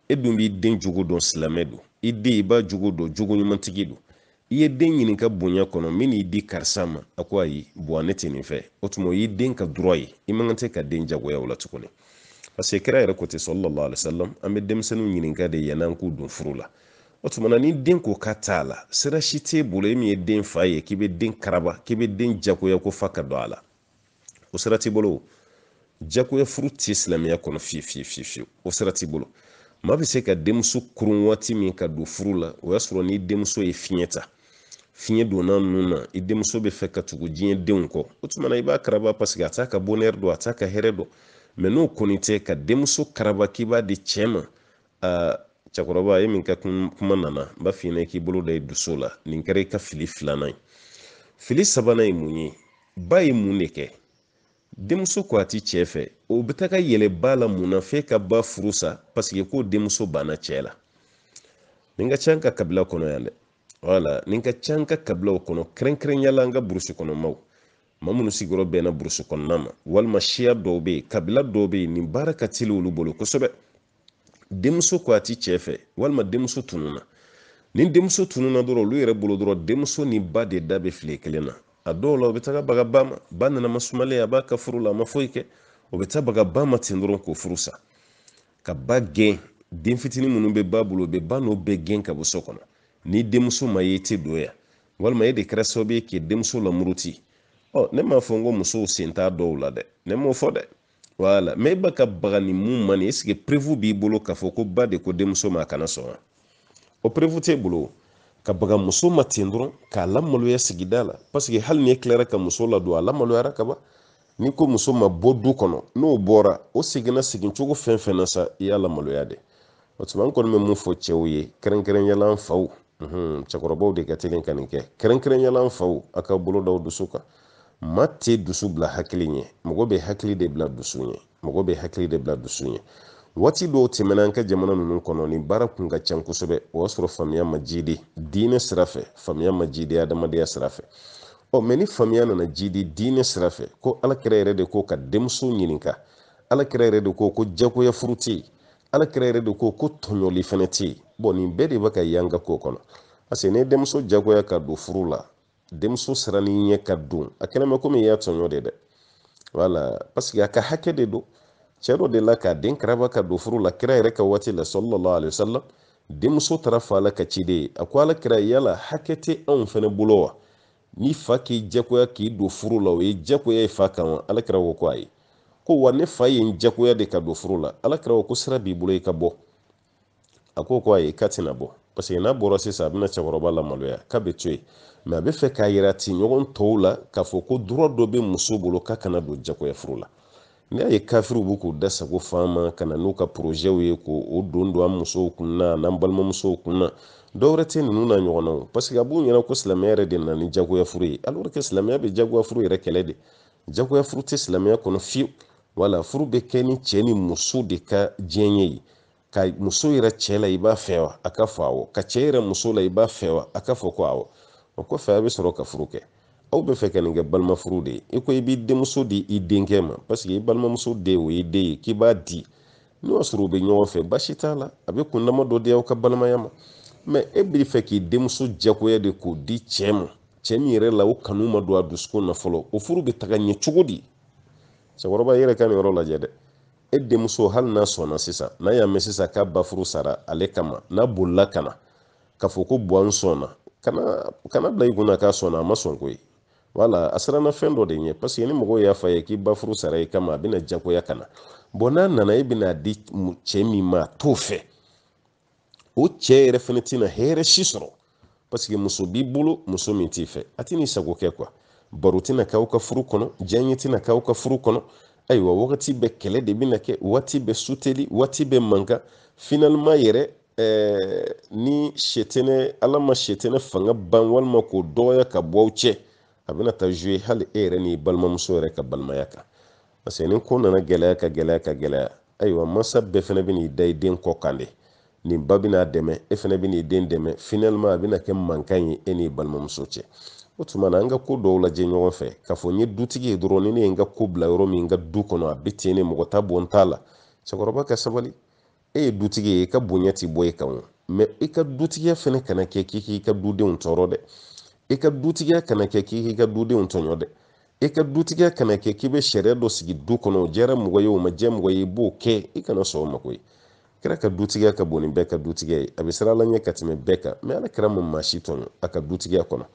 e dun b'i den jogo dɔn silamɛ don i den i b'a jogo dɔn jogo ɲumantigi don i ye den ɲininka bonya kɔnɔ min n'i di karisa ma a ko ayi bɔn ne tɛ nin fɛ o tuma o y'i den ka dɔrɔ ye i man kan tɛ ka den jagoya o la tuguni parce que kira yɛrɛ ko ten sɔlɔlɔ alisalam an bɛ denmisɛnninw ɲininka de yann'an k'u don furu la o tuma na ni den ko k'a t'a la sira si t'e bolo e min ye den fa ye k'i bɛ den karaba k'i bɛ den jagoya ko fa ka don a la o sira t'i bolo jagoya furu tɛ silamɛya kɔnɔ fiye fiye fiye fiyewu o sira t'i bolo maa bɛ se ka denmuso kurun waati min ka don furu la o y'a sɔrɔ ni denmuso ye fiɲɛ ta fiɲɛ donna ninnu na i denmuso bɛ fɛ ka tugu diɲɛ denw kɔ o tuma na i b'a karaba paseke a t'a ka bɔnɛri dɔn a t'a ka hɛrɛ dɔn mɛ n'o kɔni tɛ ka denmuso karaba k'i b'a di cɛ ma aa cɛkɔrɔba e min ka kuma nana n b'a f'i ɲɛna i k'i bolo da i dusu la nin kɛra i ka fili filanan ye fili sabanan ye mun ye ba ye mun de kɛ denmuso ko a ti cɛ fɛ o bɛ taga yɛlɛ ba la mun na f'e ka ba furusa sa paseke ko denmuso banna cɛ la nin ka can ka kabila kɔnɔ yan dɛ wala nin ka can ka kabilaw kɔnɔ kɛrɛnkɛrɛnya la an ka burusi kɔnɔmaw ma minnu sigiyɔrɔ bɛnna burusi kɔnɔna ma walima siya dɔw bɛ yen kabila dɔw bɛ yen nin baara ka teli olu bolo kosɛbɛ denmuso ko a ti cɛ fɛ walima denmuso tununna ni denmuso tununna dɔrɔn olu yɛrɛ bolo dɔrɔn denmuso ni ba de da bɛ file kelen na a dɔw baga ba ma ba nana masumalen a furu la a ma o bɛ baga bama ma k'o furu ka ba gɛn den fitinin minnu bɛ ba bolo u bɛ ka bɔ ni denmuso ma ye i tɛ don yan walima e de kɛra sababu ne m'a fɔ n ko musow sen ne m'o fɔ dɛ wala mɛ e ba ka baga ni mun man k'a fɔ ko ko denmuso ma kana sɔn o perewu t'e bolo ka baga muso ma ten dɔrɔn k'a lamaloya sigida la paseke hali ni e ka muso ladon a lamaloyara kaban n'i ko muso ma bɔ du kɔnɔ n'o bɔra o seginna segin cogo fɛn fɛn na sa i y'a lamaloya dɛ o tuma an kɔni bɛ mun fɔ cɛw ye kɛrɛnkɛrɛnyala an faw cɛkɔrɔbaw de ka teli ka nin kɛ kɛrɛnkɛrɛnyala an faw a ka bolo daw dusu kan ma tɛ dusu bila hakili ɲɛ mɔgɔ bɛ hakili de bila dusu ɲɛ mɔgɔ bɛ hakili de bila dusu ɲɛ wati dɔw tɛmɛna an ka jamana ninnu kɔnɔ nin baara kun ka can kosɛbɛ o y'a sɔrɔ famiya ma jidi diinɛ sira fɛ faamiya ma jidi adamadenya sira fɛ ɔ mɛ ni faamiya nana jidi diinɛ sira fɛ ko alakira yɛrɛ de ko ka denmuso ɲininka alakira yɛrɛ de ko ko jagoya furu tɛ yen alakira yɛrɛ de ko ko tɔɲɔli fɛnɛ tɛ yen bɔn nin bɛɛ de bɛ ka y'an ka ko kɔnɔ parce que ni denmuso jagoya ka don furu la denmuso siranni ɲɛ ka don a kɛnɛ komi i y'a tɔɲɔ de dɛ wala parce que a ka hakɛ de don cɛ dɔ de la k'a den karaba ka don furu la kira yɛrɛ ka waati la sallallahu alaihi salam denmuso taara fa la ka ci ye a ko ala kira yala hakɛ tɛ anw fana bolo wa ni fa k'i jagoya k'i don furu la o ye jagoya ye fa kan wa ala kira ko ko ayi ko wa ne fa ye n jagoya de ka don furu la ala kira ko sira b'i bolo i ka bɔ a ko ko ayi k'a tɛna bɔ paseke n'a bɔra sisan a bɛna cɛkɔrɔba lamaloya k'a bɛ to yen mɛ a bɛ fɛ k'a yira ten ɲɔgɔn tɔw la k'a fɔ ko dura dɔ bɛ muso bolo k'a kana don jagoya furu la n'i y'a ye kafiriw bɛ k'u da sago faama ka na n'u ka porozɛw ye k'o don don an musow kunna n'an balimamusow kunna wɛrɛ tɛ ninnu na ɲɔgɔnnaw parce que a b'u ɲɛna ko silamɛya yɛrɛ de nana ni jagoya furu ye alors que silamɛya bɛ jagoya furu yɛrɛ kɛlɛ de jagoya furu tɛ silamɛya kɔnɔ fiyewu wala furu bɛ kɛ ni cɛ ni muso de ka diɲɛ ye ka muso yɛrɛ cɛ la i b'a fɛ wa a ka fɔ awɔ ka cɛ yɛrɛ muso la i b'a fɛ wa a ka fɔ ko awɔ o kɔfɛ a bɛ sɔrɔ ka furu kɛ aw bɛ fɛ ka nin kɛ balimafuru de ye i ko i b'i denmuso di i denkɛ ma paseke i balimamuso den o y'i den ye k'i b'a di n'o y'a sɔrɔ u bɛ ɲɔgɔn fɛ baasi t'a la a bɛ kun dama dɔ di aw ka balimaya ma mɛ e b'i fɛ k'i denmuso jagoya de k'o di cɛ ma cɛ min yɛrɛ la o kanu ma don a dusukun na fɔlɔ o furu bɛ taga ɲɛ cogo di cɛkɔrɔba yɛrɛ ka nin yɔrɔ lajɛ dɛ e denmuso hali n'a sɔnna sisan n'a y'a mɛn sisan k'a ba furu sara ale kama n'a bolila ka na k'a fɔ ko bɔn sɔnna kana kana bila i kunna k'a sɔnna a ma sɔn koyi wala a siranna fɛn dɔ de ɲɛ parseke ni mɔgɔw y'a fa ye k'i ba furu sara i kama a bɛna jagoya ka na bɔn n'a nana e bɛna di cɛ min ma t'o fɛ o cɛ yɛrɛ fɛnɛ tɛna hɛrɛ si sɔrɔ parseke muso b'i bolo muso min t'i fɛ a tɛn'i sago kɛ kuwa baro tɛna k'aw ka furu kɔnɔ diyaɲɛ tɛna k'aw ka furu kɔnɔ ayiwa wagati bɛɛ kɛlɛ de bɛna kɛ waati bɛɛ suteli waati bɛɛ mankan finalema yɛrɛ eh, ni sɛtɛnɛ ala ma sɛtɛnɛ fanga ban walima k'o dɔgɔya ka bɔ aw cɛ a bɛna taa zuye hali e yɛrɛ n'i balimamuso yɛrɛ ka balimaya kan parce ni ko nana gɛlɛya ka gɛlɛya ka gɛlɛya ayiwa masa bɛɛ fana bɛ n'i den kɔ kan de nin ba bɛna dɛmɛ e fana bɛ den dɛmɛ finalement a bɛna kɛ mankan ye e n'i balimamuso cɛ o tuma na an ka ko dɔw lajɛ ɲɔgɔn fɛ k'a fɔ n ye dutigi ye dɔrɔn ni ne ye n ka ko bila yɔrɔ min n ka du kɔnɔ a bɛ ten de mɔgɔ t'a bɔ t'a la cɛkɔrɔba ka sabali e ye dutigi ye i ka bonya ti bɔ i kan o mɛ i ka dutigiya fana kana kɛ k'i k'i ka dudenw tɔɔrɔ dɛ i ka dutigiya kana kɛ k'i k'i ka dudenw tɔɲɔ dɛ i ka dutigiya kana kɛ k'i bɛ sariya dɔ sigi du kɔnɔ o jɛra mɔgɔ ye o ma jɛ mɔgɔ ye i b'o kɛ i kana sɔn o mago ye kira ka dutigiya ka bon ni bɛɛ ka dutigiya ye a bɛ siran ala ɲɛ ka tɛmɛ bɛɛ kan mɛ ala kira ma maa si tɔɲɔ a ka dutigiya kɔnɔ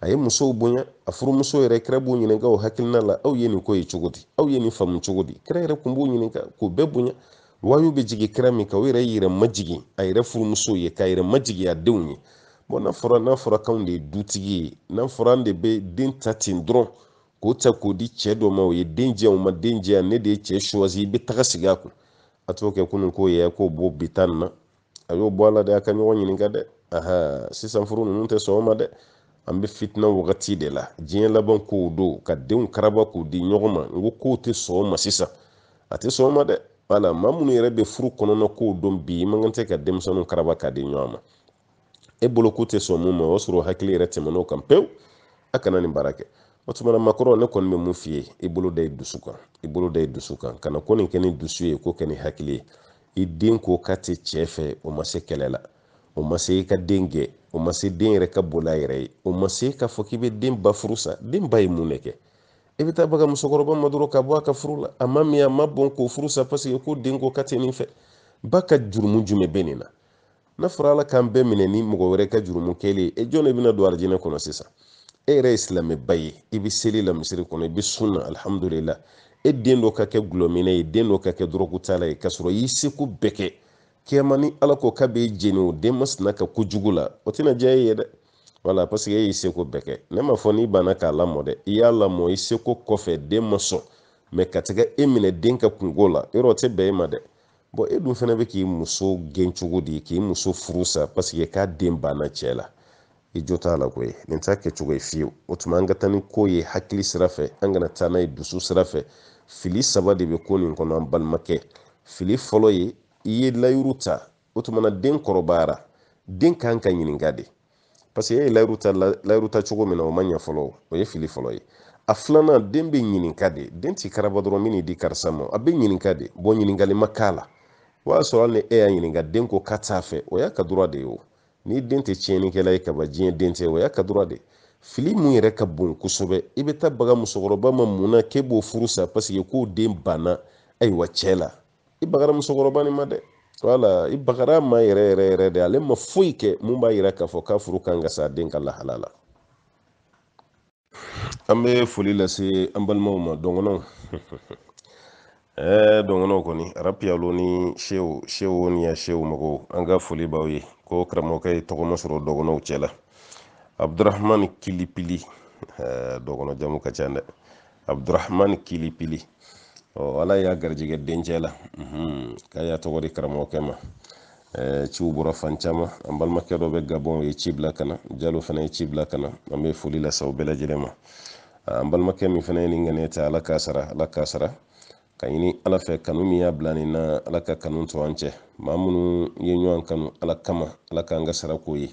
a ye musow bonya a furumuso yɛrɛ kira b'u ɲininka o hakilina la aw ye nin ko ye cogo di aw ye nin faamu cogo di kira yɛrɛ kun b'u ɲininka k'u bɛɛ bonya wayu bɛ jigin kira min kan o yɛrɛ yɛrɛ majigi a yɛrɛ furumusow ye k'a yɛrɛ majigi a denw ye bon n'a fɔra n'a fɔra k'anw de ye dutigi ye n'a fɔra an de bɛ den ta ten dɔrɔn k'o ta k'o di cɛ dɔ ma o ye den diya o ma den diya ne de ye cɛ suwazi i bɛ taga sigi a kun a t'o kɛ kunun k'o yɛ k'o bɔ bi tan na a y'o bɔ a la dɛ a ka ɲɔgɔn ɲininka dɛ aha sisan furu ninnu tɛ sɔn o ma dɛ an bɛ fitina wagati de la diɲɛ laban kow don ka denw karaba k'u di ɲɔgɔn ma n ko kow tɛ sɔn o ma sisan a tɛ sɔn o ma dɛ wala maa minnu yɛrɛ bɛ furu kɔnɔna kow dɔn bi i man kan tɛ ka denmisɛnninw karaba k'a di ɲɔgɔn ma e boloko tɛ sɔn mun ma o y'a sɔrɔ hakili yɛrɛ tɛmɛn'o kan pewu a kana nin baara kɛ o tuma na makɔrɔ ne kɔni bɛ mun f'i ye i e bolo da i dusu kan i e bolo da i dusu kan kana ko nin kɛ ni dusu ye ko kɛ ni hakili ye i den ko k'a tɛ cɛ fɛ o ma se kɛlɛ la o ma se i ka den gɛn o ma se den yɛrɛ ka boli a yɛrɛ ye o ma se k'a fɔ k'i bɛ den ba furu sa den ba ye mun de kɛ i bɛ taa baga musokɔrɔba ma dɔrɔn ka bɔ a ka furu la a ma min a ma bɔn k'o furu sa paseke ko den ko ka tɛ nin fɛ ba ka jurumu jumɛn bɛ nin na n'a fɔra ala k'an bɛɛ minɛ ni mɔgɔ wɛrɛ ka jurumu kɛlen e jɔn de bɛna don alijinɛ kɔnɔ sisan e yɛrɛ ye silamɛba ye i bɛ seli la misiri kɔnɔ i bɛ sun na e, e den dɔ ka kɛ gulɔminɛ ye den dɔ ka kɛ dɔrɔkutala ye k'a y'i e seko bɛɛ kɛ kɛma ni ala ko e k'a b'e jeni o den masina ka kojugu la o tɛna diya e ye dɛ wala parce e y'i seko bɛɛ kɛ ne m'a fɔ n'i banna k'a lamɔ dɛ i y'a lamɔ i seko kɔfɛ den ma sɔn mɛ ka tɛgɛ e minɛ den ka kungo la yɔrɔ tɛ bɛn e ma dɛ bon e dun fana bɛ k'i muso gɛn cogo di k'i muso furu sa paseke k'a den banna cɛ la i jo t'a la koyi nin t'a kɛcogo ye fiyewu o tuma an ka taa ni ko ye hakili sira fɛ an kana taa n'a ye dusu sira fɛ fili saba de bɛ ko nin kɔnɔ an balimakɛ fili fɔlɔ ye i ye layuru ta o tuma na den kɔrɔbayara den kan ka ɲininka de paseke e ye layuru ta layuru ta cogo min na o ma ɲɛ fɔlɔ o ye fili fɔlɔ ye a filanan den bɛ ɲininka de den t'i karaba dɔrɔn min n'i di karisa ma a bɛ ɲininka de bɔn ɲininkali ma k'a la o y'a sɔrɔ ni e y'a ɲininka den ko ka t'a fɛ o y'a ka dura de ye o ni den tɛ tiɲɛnikɛla ye ka diɲɛ den tɛ o y'a ka dura de fili mun yɛrɛ ka bon kosɛbɛ i bɛ taa baga musokɔrɔba ma mun na k'e b'o furu sa paseke k'o den banna ayiwa cɛ la i bagara musokɔrɔba nin ma dɛ wala i bagara ma yɛrɛ yɛrɛ yɛrɛ de ale ma foyi kɛ mun b'a yira k'a fɔ k'a furu kan ka sa den ka lahala la an bɛ foli lase an balimaw ma dɔngɔnnaw [laughs] Eh, don wani oku ni rafiyalo ni shewu ni ya shewu mhm, mako eh, an gafuli bauyi ko karamokai tokomosoro dogono cela abdurrahman kilipili dogono jamu ka canda abdurrahman kilipili ala ya garjigar din cela ka ya tokori karamokai ma ci wuburo fan cama an balmakai robe gabon ya ci kana jalo fana ya ci kana an bai fuli lasau bela jirema ah, an balmakai min fana ya ninganeta ala kasara ala kasara ka ɲini ala fɛ kanu min y'a bila nin na ala ka kanu to an cɛ maa minnu ye ɲɔgɔn kanu ala kama ala k'an ka sarako ye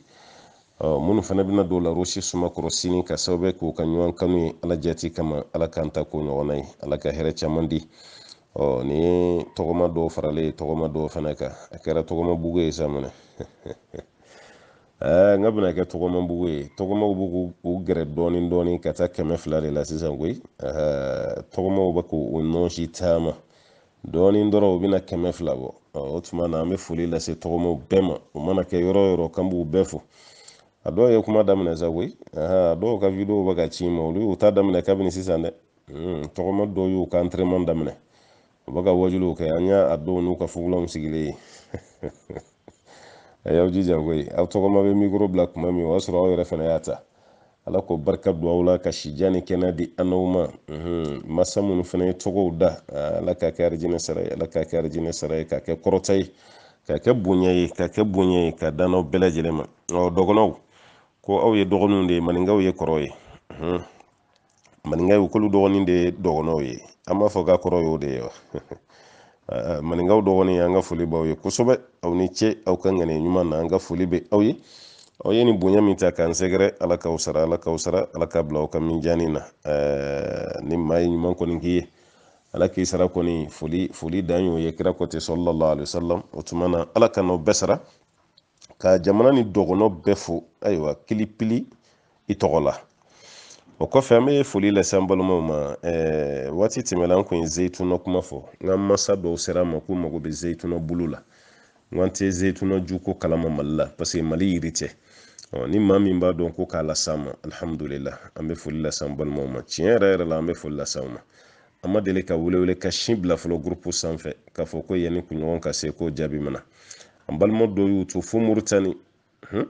minnu fana bɛna don larosi sumakɔrɔ sini ka sababu k'u ka ɲɔgɔn kanu ye ala jati kama ala k'an ta ko ɲɔgɔnna ye ala ka hɛrɛ caman di nin ye tɔgɔma dɔ faralen tɔgɔma dɔ fana kan a kɛra tɔgɔma bugu ye sa [laughs] n ka bɛna kɛ tɔgɔmabugu ye tɔgɔmaw b'u eh, k'u gɛrɛ dɔɔni dɔɔni ka taa kɛmɛ fila de la sisan koyi tɔgɔmaw bɛ k'o nɔnsi taama dɔɔni dɔrɔn u bɛna kɛmɛ fila bɔ o tuma na an bɛ foli lase tɔgɔmaw bɛɛ ma o mana kɛ yɔrɔ o yɔrɔ k'an b'u bɛɛ fo a dɔw ye kuma daminɛ sa koyi eh, a dɔw ka widewo bɛ ka ci n ma olu y'u ta daminɛ kabini sisan hmm, dɛ tɔgɔma dɔw y'u ka daminɛ u bɛ ka wajuliw kɛ an y'a dɔw n'u ka fugulanw sigilen ye [laughs] a eh, y'aw jija koyi aw tɔgɔma bɛ mikoro bila kuma min o y'a sɔrɔ aw yɛrɛ fana y'a ta ala k'o barika don aw la ka sijan ni kɛnɛ di an ma mhm. masa minnu fana ye tɔgɔw da ah, ala k'a kɛ arijinɛ sara ye ala k'a kɛ arijinɛ sara ye k'a kɛ kɔrɔta ye k'a kɛ bonya ye k'a kɛ bonya ye ka dan n'aw bɛɛ lajɛlen ma ɔ dɔgɔnɔw ko aw ye dɔgɔninw de ye maninkaw ye kɔrɔ ye mhm. maninkaw k'olu dɔgɔnin de ye dɔgɔnɔw ye an b'a fɔ k'a kɔrɔ y'o de ye wa [laughs] maninkaw dɔgɔnin an ka foli b'aw ye kosɛbɛ aw ni ce aw ka ŋaniya ɲuman na an ka foli bɛ aw ye aw ye nin bonya min ta k'an sɛgɛrɛ ala k'aw sara ala k'aw sara ala k'a bila aw ka minjani na eh, ni maa ye ɲuman kɔni k'i ye ala k'i sara kɔni foli foli dan y'o ye kira kɔte sɔlɔlɔ alisalam o tuma na ala ka n'aw bɛɛ sara ka jamana ni dɔgɔnɔ bɛɛ fo ayiwa kilipili i tɔgɔ la o kɔfɛ an bɛ foli lase an balimaw ma ɛɛ waati tɛmɛna an kun ye zeyituna kuma fɔ n ka masa dɔw sera ma k'u mago bɛ zeyituna bulu la n k'an tɛ zeyituna ju ko kalama mali la paseke mali yiri tɛ ɔ ni maa min b'a dɔn ko k'a las'an ma alihamudulila an bɛ foli lase an balimaw ma tiɲɛ yɛrɛ yɛrɛ la an bɛ foli lase an ma an ma deli ka welewele ka sin bila fɔlɔ gurupu sanfɛ k'a fɔ ko yanni kunɲɔgɔn ka se k'o jaabi mana an balima dɔw y'u to fo moritani hun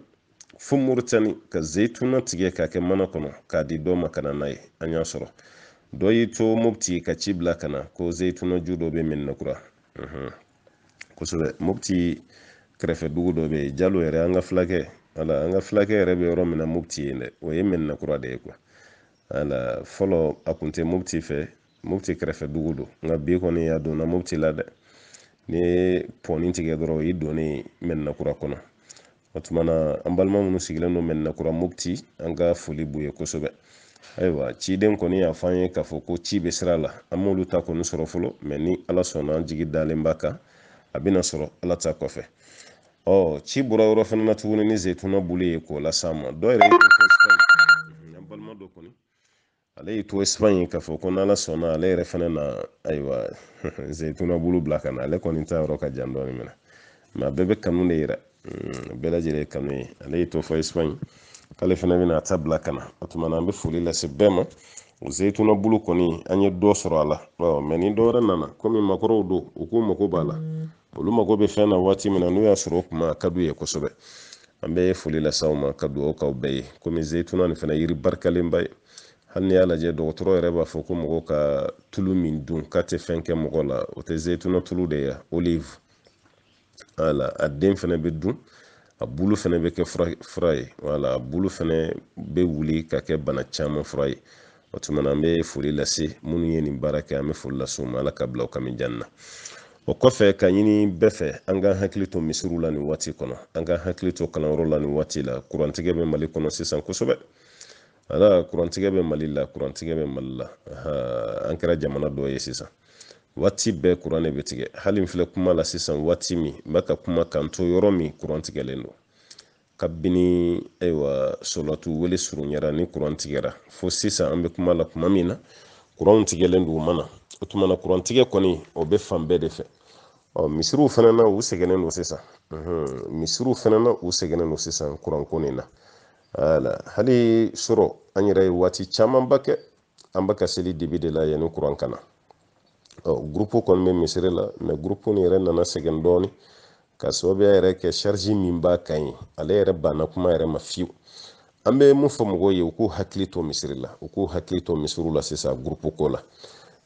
fo moritani ka zeyituna tigɛ k'a kɛ mana kɔnɔ k'a di dɔ ma ka na n'a ye an y'a sɔrɔ dɔ y'i to mopti ka ci bila ka na ko zeyituna ju dɔ bɛ minɛnakura mhm. kosɛbɛ mopti kɛrɛfɛ dugu dɔ bɛ jalo yɛrɛ an ka filakɛ wala an ka filakɛ yɛrɛ bɛ yɔrɔ min mopti yen dɛ o ye minɛnakura de ye kuwa wala fɔlɔ a kun tɛ mopti fɛ mopti kɛrɛfɛ dugu don nka bi kɔni a donna mopti la dɛ ni pɔni tigɛ dɔrɔn o y'i donnen mɛnɛnakura kɔnɔ O tuma na an balima minnu sigilen don an ka foli b'u ye kosɛbɛ ayiwa ciden kɔni y'a fɔ an ye k'a fɔ ko ci bɛ sira la an m'olu ta kɔni sɔrɔ fɔlɔ ni Ala sɔnna an jigi dalen kan a bɛna sɔrɔ Ala ta kɔfɛ ci bɔra yɔrɔ fana na tuguni [laughs] ni Zeyituna bulu ye k'o las'an ma dɔ yɛrɛ balima dɔ kɔni ale y'i to Espagne k'a fɔ ko n'Ala sɔnna ale yɛrɛ fana na ayiwa Zeyituna bulu bila ka na ale kɔni ta yɔrɔ ka jan dɔɔni a bɛɛ bɛ kanu de yira. Mm, bɛɛ lajɛlen kanu ye ale ye tɔfɔ fɔ espagne k'ale fana bɛna a ta bila ka na o tuma na an bɛ foli lase bɛɛ ma zeyituna bulu kɔni an ye dɔ sɔrɔ a la mɛ ni dɔ wɛrɛ nana komi makɔrɔw don u k'u mago b'a la olu mago bɛ fɛn na waati min na n'u y'a sɔrɔ o kuma a ka d'u ye kosɛbɛ an bɛ foli lase aw ma ka dugawu k'aw bɛɛ ye komi zeyituna nin fana yiri barikalenba ye hali n'i y'a lajɛ dɔgɔtɔrɔ yɛrɛ b'a fɔ ko mɔgɔw ka tulu min dun k'a tɛ fɛn kɛ mɔgɔ la o tɛ zeyituna tulu de ye olive wala a den fɛnɛ be dun a bulu fɛnɛ be kɛ fura ye wala a bulu fɛnɛ be wuli ka kɛ bana caman fura ye o tuma na an bɛ foli lase minnu ye nin baara kɛ an bɛ foli lase u ma ala ka bila u kami janna o kɔfɛ ka ɲini bɛɛ fɛ an k'an hakili to misiriw la nin waati kɔnɔ an k'an hakili to kalanyɔrɔ la nin waati la kurantigɛ be mali kɔnɔ sisan kosɛbɛ ala kurantigɛ be mali la kurantigɛ be mali la an kɛra jamana dɔ ye sisan waati bɛɛ kuran de bɛ tigɛ hali n filɛ kuma la sisan waati min n bɛ ka kuma kan to yɔrɔ min kuran tigɛlen don kabini ayiwa sɔlɔtu wele surunyara ni kuran tigɛra fo sisan an bɛ kuma la kuma min na kuranw tigɛlen don u mana o tuma na kuran tigɛ kɔni o bɛ fan bɛɛ de fɛ ɔ misiriw fana na u sɛgɛnnen don sisan misiriw fana na u sɛgɛnnen don sisan kuranko nin na wala hali sɔrɔ an yɛrɛ ye waati camanba kɛ an bɛ ka seli dibi de la yanni kuran ka na gurupu kɔni be misiri la mɛ gurupu ni yɛrɛ nana sɛgɛn dɔɔni ka sababuya yɛrɛ kɛ sariji min b'a kan ye ale yɛrɛ banna kuma yɛrɛ ma fiyewu an bɛ mun fɔ mɔgɔw ye u k'u hakili to misiri la u k'u hakili to misiriw la sisan gurupu ko la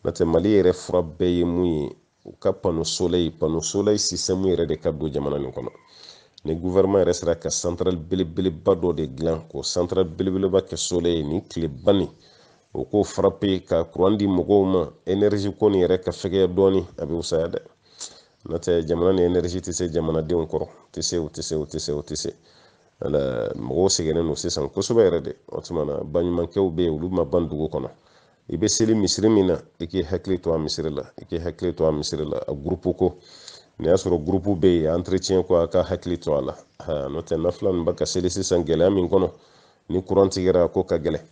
n'o tɛ mali yɛrɛ fura bɛɛ ye mun ye u ka pano soleil pano soleil système yɛrɛ de ka don jamana nin kɔnɔ ni gouvernement yɛrɛ sera ka santarali belebeleba dɔ de dilan k'o santarali belebeleba kɛ soleil ye nin tile ban nin o ko frappe ka kuran di mɔgɔw ma enerzi ko nin yɛrɛ ka fɛgɛya dɔɔni a bɛ wusaya dɛ n'o tɛ jamana ni enerzi tɛ se jamanadenw kɔrɔ tɛ se o tɛ se o tɛ se u tɛ se wala mɔgɔw sɛgɛnnen don sisan kosɛbɛ yɛrɛ de o tuma na baɲumankɛw bɛ yen olu ma ban dugu kɔnɔ i bɛ seli misiri min na i k'i hakili to a misiri la i k'i hakili to a misiri la a gurupu ko nin y'a sɔrɔ gurupu bɛ yen antiretiyɛn ko a ka hakili to a la n'o tɛ nafila ninnu bɛ ka seli sisan gɛlɛya min kɔnɔ ni kuran tigɛra ko ka gɛlɛn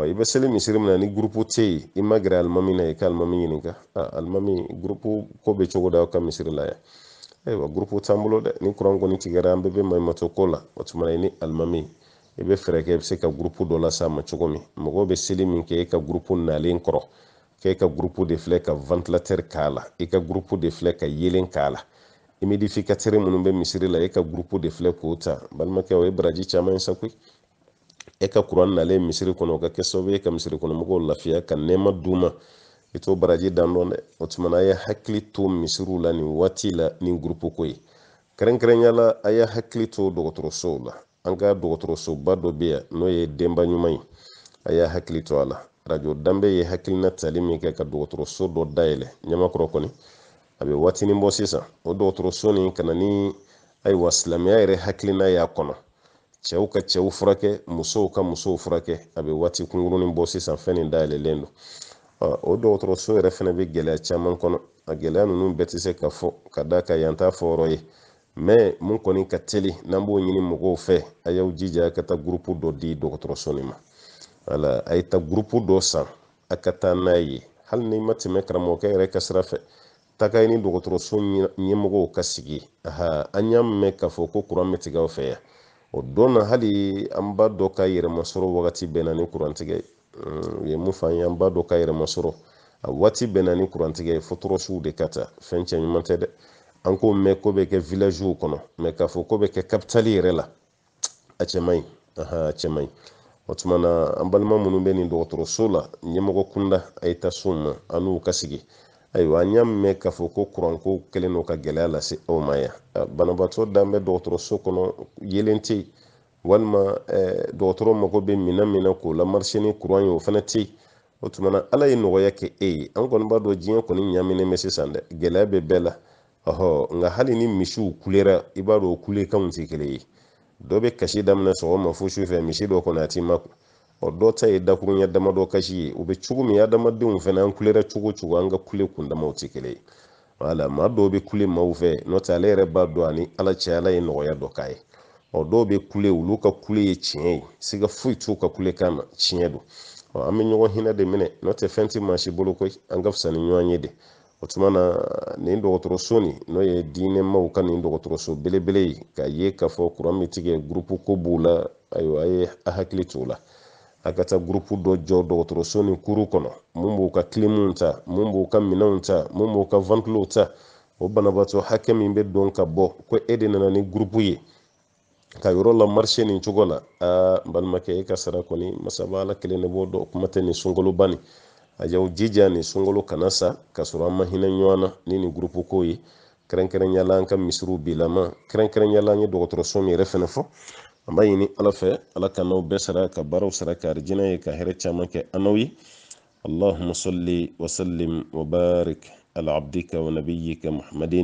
i bɛ seli misiri min ni gurupu tɛ yen i ma gɛrɛ alimami na i ka alimami ɲininka alimami gurupu ko bɛ cogo di aw ka misiri la ya ayiwa gurupu t'an bolo dɛ ni kuran kɔni tigɛra an bɛɛ bɛ maɲumatɔ ko la o tuma na i ni alimami i e bɛ fɛɛrɛ kɛ i bɛ se ka gurupu dɔ las'a ma cogo min mɔgɔw bɛ seli min kɛ e ka gurupu nalen kɔrɔ k'e ka gurupu de filɛ ka ventilateur k'a la i ka gurupu de filɛ ka yeelen k'a la humidificateur minnu bɛ misiri la e ka gurupu de filɛ k'o ta balimakɛ o ye baraji caman ye sa koyi e ka kuran nalen misiri kɔnɔ o ka kɛ sababu ye ka misiri kɔnɔ mɔgɔw lafiya ka nɛɛma d'u i t'o baraji dan dɔn dɛ o tuma na a ye hakili to misiriw la nin waati la nin gurupu ko ye kɛrɛnkɛrɛnya la a ye hakili to dɔgɔtɔrɔsow la an ka dɔgɔtɔrɔsoba dɔ bɛ yan n'o ye denba ɲuman ye a y'a hakili to a la arajo danbe ye hakilina tali min kɛ ka dɔgɔtɔrɔso dɔ dayɛlɛ ɲamakɔrɔ kɔni a bɛ waatinin bɔ sisan o dɔgɔtɔrɔso nin ka ni ayiwa silamɛya yɛrɛ hakilina y'a kɔnɔ cɛw ka cɛw furakɛ musow ka musow furakɛ a bɛ waati kunkurunin bɔ sisan fɛn nin dayɛlɛlen don o dɔgɔtɔrɔso yɛrɛ fɛnɛ bɛ gɛlɛya caman kɔnɔ a gɛlɛya ninnu bɛɛ tɛ se ka fɔ ka da ka yan t'a fɔ ye mɛ mun kɔni ka teli n'an b'o ɲini mɔgɔw fɛ a y'aw jija a ka taa gurupu dɔ di dɔgɔtɔrɔso nin ma wala a ye taa gurupu dɔ san a ka taa n'a ye hali n'i ma tɛmɛ karamɔgɔkɛ yɛrɛ ka sira fɛ taga ye ni dɔgɔtɔrɔso ɲɛmɔgɔw ka sigi aha an y'a mɛn k'a fɔ ko kuran bɛ tigɛ aw fɛ yan o don hali an ba dɔ ka yɛrɛmasɔrɔ wagati bɛɛ na ni kurantigɛ mm, u ye mun f'an ye an ba dɔ ka yɛrɛmasɔrɔ a waati bɛɛ na ni kurantigɛ ye fɔ de ka ta fɛn cɛ ɲuman tɛ dɛ an ko mɛn ko bɛ kɛ vilaziw kɔnɔ mɛ k'a fɔ ko bɛ kɛ kapitali yɛrɛ la a cɛ man ɲi a cɛ man ɲi o tuma na an balima minnu bɛ nin dɔgɔtɔrɔso la ɲɛmɔgɔ kunda a ye taa s'u ma an n'u ka sigi ayiwa an y'a mɛn k'a fɔ ko kuranko kɛlen don ka gɛlɛya lase aw ma yan banabaatɔ dan bɛ dɔgɔtɔrɔso kɔnɔ yelen tɛ yen walima dɔgɔtɔrɔ mago bɛ minɛn min na k'o lamarise ni kuran ye o fana tɛ yen o tuma na ala ye nɔgɔya kɛ e ye an kɔni b'a dɔn diɲɛ kɔni ɲaminen bɛ sisan dɛ gɛlɛya bɛ bɛɛ la ɔhɔ nka hali ni misiw kulera i b'a dɔn o kulekanw tɛ kelen ye dɔ bɛ kasi daminɛ sɔgɔma fo sufɛ misi dɔ kɔnɔ a t'i ma ɔdɔ ta ye dakuruya damadɔ kasi ye u bɛ cogo min adamadenw fɛnɛ an kulera cogo cogo an ka kule kundamaw tɛ kelen wala maa dɔw bɛ kule maaw fɛ n'o tɛ ale yɛrɛ b'a dɔn ani ala cɛ ala ye nɔgɔya dɔ k'a ye ɔ dɔw bɛ kule olu ka kule ye tiɲɛ ye siga foyi t'u ka kule kan na tiɲɛ don ɔ an bɛ ɲɔgɔn hinɛ de minɛ n'o tɛ fɛn tɛ maa si bolo koyi an ka fisa ni ɲɔgɔn ye de o tuma na nin dɔgɔtɔrɔso nin n'o ye diinɛmaw ka nin dɔgɔtɔrɔso belebele ye k'a ye k'a fɔ kuran bɛ tigɛ gurupu ko b'o la ayiwa a ye a hakili t'o la. a ka taa gurupu dɔ jɔ dɔgɔtɔrɔso ni kuru kɔnɔ mun b'u ka kilimuw ta mun b'u ka minɛnw ta mun b'u ka vantilow ta o banabaatɔ hakɛ min bɛ don ka bɔ ko e de nana ni gurupu ye ka yɔrɔ la marise nin cogo la aa n balimakɛ e ka sara kɔni masaba ala kelen de b'o dɔn kuma tɛ nin sunkaloba nin a y'aw jija nin sunkalo kana sa ka sɔrɔ an ma hinɛ ɲɔgɔn na ni nin gurupu ko ye kɛrɛnkɛrɛnnenya la an ka misiriw bilama kɛrɛnkɛrɛnnenya la an ye dɔgɔtɔrɔso min yɛrɛ fɛnɛ fɔ an b'a ɲini ala fɛ ala ka n'aw bɛɛ sara ka baaraw sara ka arijinɛ ye ka hɛrɛ caman kɛ an ye allahuma salli wasallim wabarik على عبدك ونبيك محمد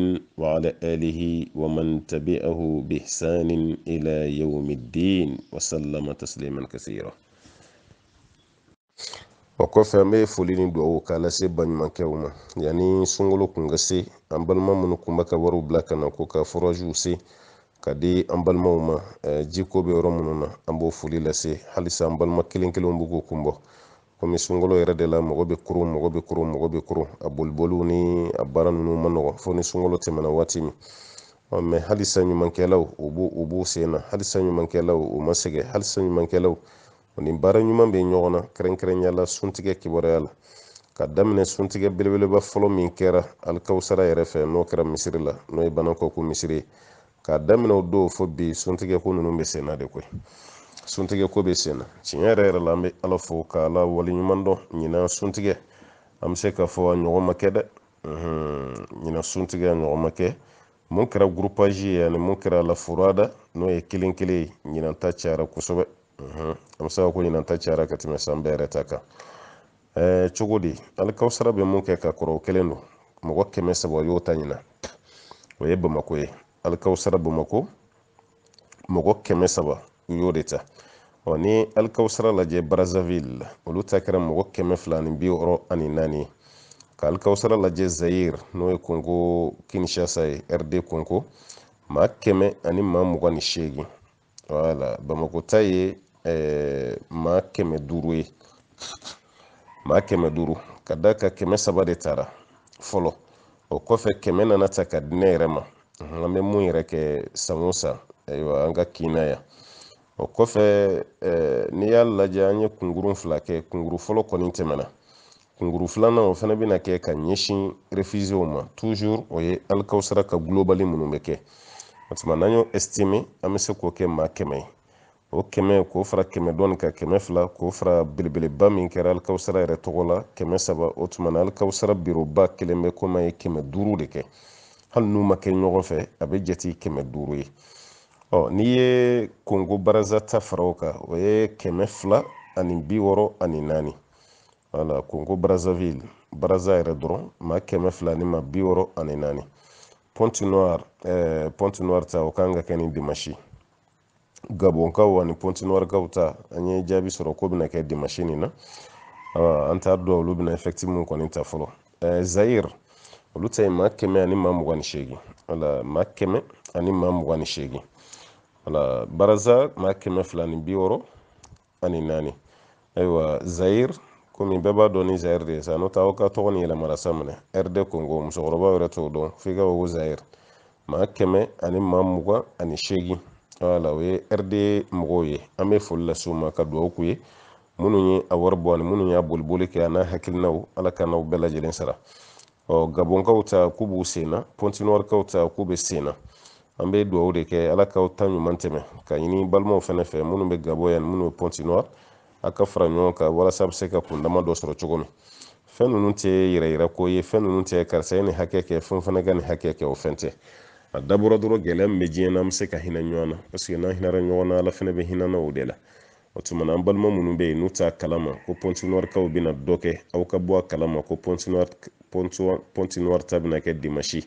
وعلى آله ومن تبعه بإحسان إلى يوم الدين وسلم تسليما كثيرا wakɔfɛ an bɛ foli ni dugawu k'a lase baɲumankɛw ma yanni sunkalo kun ka se an balima minnu kun ka wariw bila ka na ko ka furajiw se ka di an balimaw ma eh, jiko bɛ yɔrɔ minnu na an b'o foli lase halisa an balima kelen kelenw b'u k'u kunbɔ komi sunkalo yɛrɛ de la mɔgɔ bɛ koron mɔgɔ bɛ koron mɔgɔ bɛ koron a boliboliw ni a baara ninnu ma nɔgɔn fo ni sunkalo tɛmɛna waati min mɛ halisa ɲumankɛlaw u b'u sen na halisa ɲumankɛlaw u ma sɛgɛn halisa ɲumankɛlaw ani baara ɲuman bɛ ɲɔgɔn na kɛrɛnkɛrɛnnenya suntigɛ kibaruya la ka daminɛ suntigɛ belebeleba fɔlɔ min kɛra alikawusara yɛrɛ fɛ n'o kɛra misiri la n'o ye banakɔko misiri ye k'a daminɛ o don fo bi suntigɛ ko ninnu bɛ senna de koyi suntigɛ ko bɛ senna tiɲɛ yɛrɛ yɛrɛ la an bɛ ala fo k'ala waleɲuman dɔn ɲinan suntigɛ an bɛ se k'a fɔ a ɲɔgɔn ma kɛ dɛ ɲinan suntigɛ a ɲɔgɔn ma kɛ mun kɛra gurupazi ye ani mun kɛra la furada n'o ye kelen kelen ye ɲinan ta cayara kosɛbɛ an bɛ se ka ko ɲinan ta cayara ka tɛmɛ san bɛɛ yɛrɛ ta kan cogo di alikawusara bɛ mun kɛ ka kɔrɔ o kelen don mɔgɔ kɛmɛ saba y'o ta ɲinan o ye bamakɔ ye alikawusara bamako mɔgɔ kɛmɛ saba u y'o de ta ɔ ni alikawusara lajɛ brazzaville olu ta kɛra mɔgɔ kɛmɛ fila ni bi wɔɔrɔ ani naani ka alikawusara lajɛ zayire n'o ye konko kinshasa ye rd konko maa kɛmɛ ani maa mugan ni seegin wala bamako ta ye eh, maa kɛmɛ duuru ye maa kɛmɛ duuru ka da ka kɛmɛ saba de fɔlɔ o kɔfɛ kɛmɛ nana ta ka di ne yɛrɛ ma an bɛ mun yɛrɛ kɛ san o san ayiwa an ka kin yan o kɔfɛ eh, n'i y'a lajɛ an ye kunkuru fila kɛ kunkuru fɔlɔ kɔni tɛmɛna kunkuru filanan o fana bɛna kɛ ka ɲɛsin refizew ma tuzur o ye alikawusara ka gulobali minnu bɛ kɛ o tuma n'an y'o ɛsitime an bɛ se k'o kɛ maa kɛmɛ ye o kɛmɛ k'o fara kɛmɛ dɔɔni ka kɛmɛ fila k'o fara belebeleba min kɛra alikawusara yɛrɛ tɔgɔ la kɛmɛ saba o tuma na alikawusara biroba kelen bɛ komi a ye kɛmɛ duuru de kɛ hali n'u ma kɛ ɲɔgɔn fɛ a bɛ jate kɛmɛ duuru ye ɔ n'i ye kongo baraza ta fara o kan o ye kɛmɛ fila ani bi wɔɔrɔ ani naani wala kongo barazaville baraza yɛrɛ dɔrɔn ma kɛmɛ fila ni ma bi wɔɔrɔ ani naani ponte noir eh, ponte noir ta o kan ka kɛ ni dimanche gabonkaw ani ponte noir kaw ta an ye jaabi sɔrɔ ko bɛna kɛ dimanche nin na an t'a dɔn olu bɛna effectif mun kɔni ta fɔlɔ eh, zayir olu ta ye maa kɛmɛ ani maa mugan ni seegin wala maa kɛmɛ ani maa mugan ni seegin wala baraza maa kɛmɛ fila ni bi wɔɔrɔ ani naani ayiwa zayiri komi bɛɛ b'a dɔn ni zayiri de ye sa n'o tɛ aw ka tɔgɔ ni yɛlɛmara sa minɛ ɛride kongo musokɔrɔbaw yɛrɛ t'o dɔn f'i ka fɔ ko zayiri maa kɛmɛ ani maa mugan ani seegin wala o ye ɛride mɔgɔw ye an bɛ foli lase u ma ka dugawu k'u ye minnu ye a wari bɔ ani minnu y'a boliboli kɛ a n'a hakilinaw ala ka n'aw bɛɛ lajɛlen sara ɔ oh, gabon kaw ta k'u b'u sen na pɔntinuwari kaw ta k'u bɛ sen an bɛ dugawu de kɛ ala k'aw ta ɲuman tɛmɛ ka ɲini balimaw fɛnɛ fɛ minnu bɛ gabɔ yan minnu bɛ pɔntinuwari a ka fara ɲɔgɔn kan walasa a se ka kundama dɔ sɔrɔ cogo min fɛn ninnu tɛ yɛrɛ ko ye fɛn ninnu tɛ karisa ye nin hakɛ kɛ fɛn fana ka nin hakɛ kɛ o fɛn tɛ a dabɔra dɔrɔn gɛlɛya min bɛ diɲɛ na an bɛ se ka hinɛ ɲɔgɔn na paseke n'an hinɛra ɲɔgɔn na ala fana bɛ hinɛ o de la o tuma an balima minnu bɛ yen n'u t'a kalama ko pɔntinɔrikaw bɛna dɔ kɛ aw ka bɔ a kalama ko pɔntinɔri pɔnti ta bɛna kɛ dimasi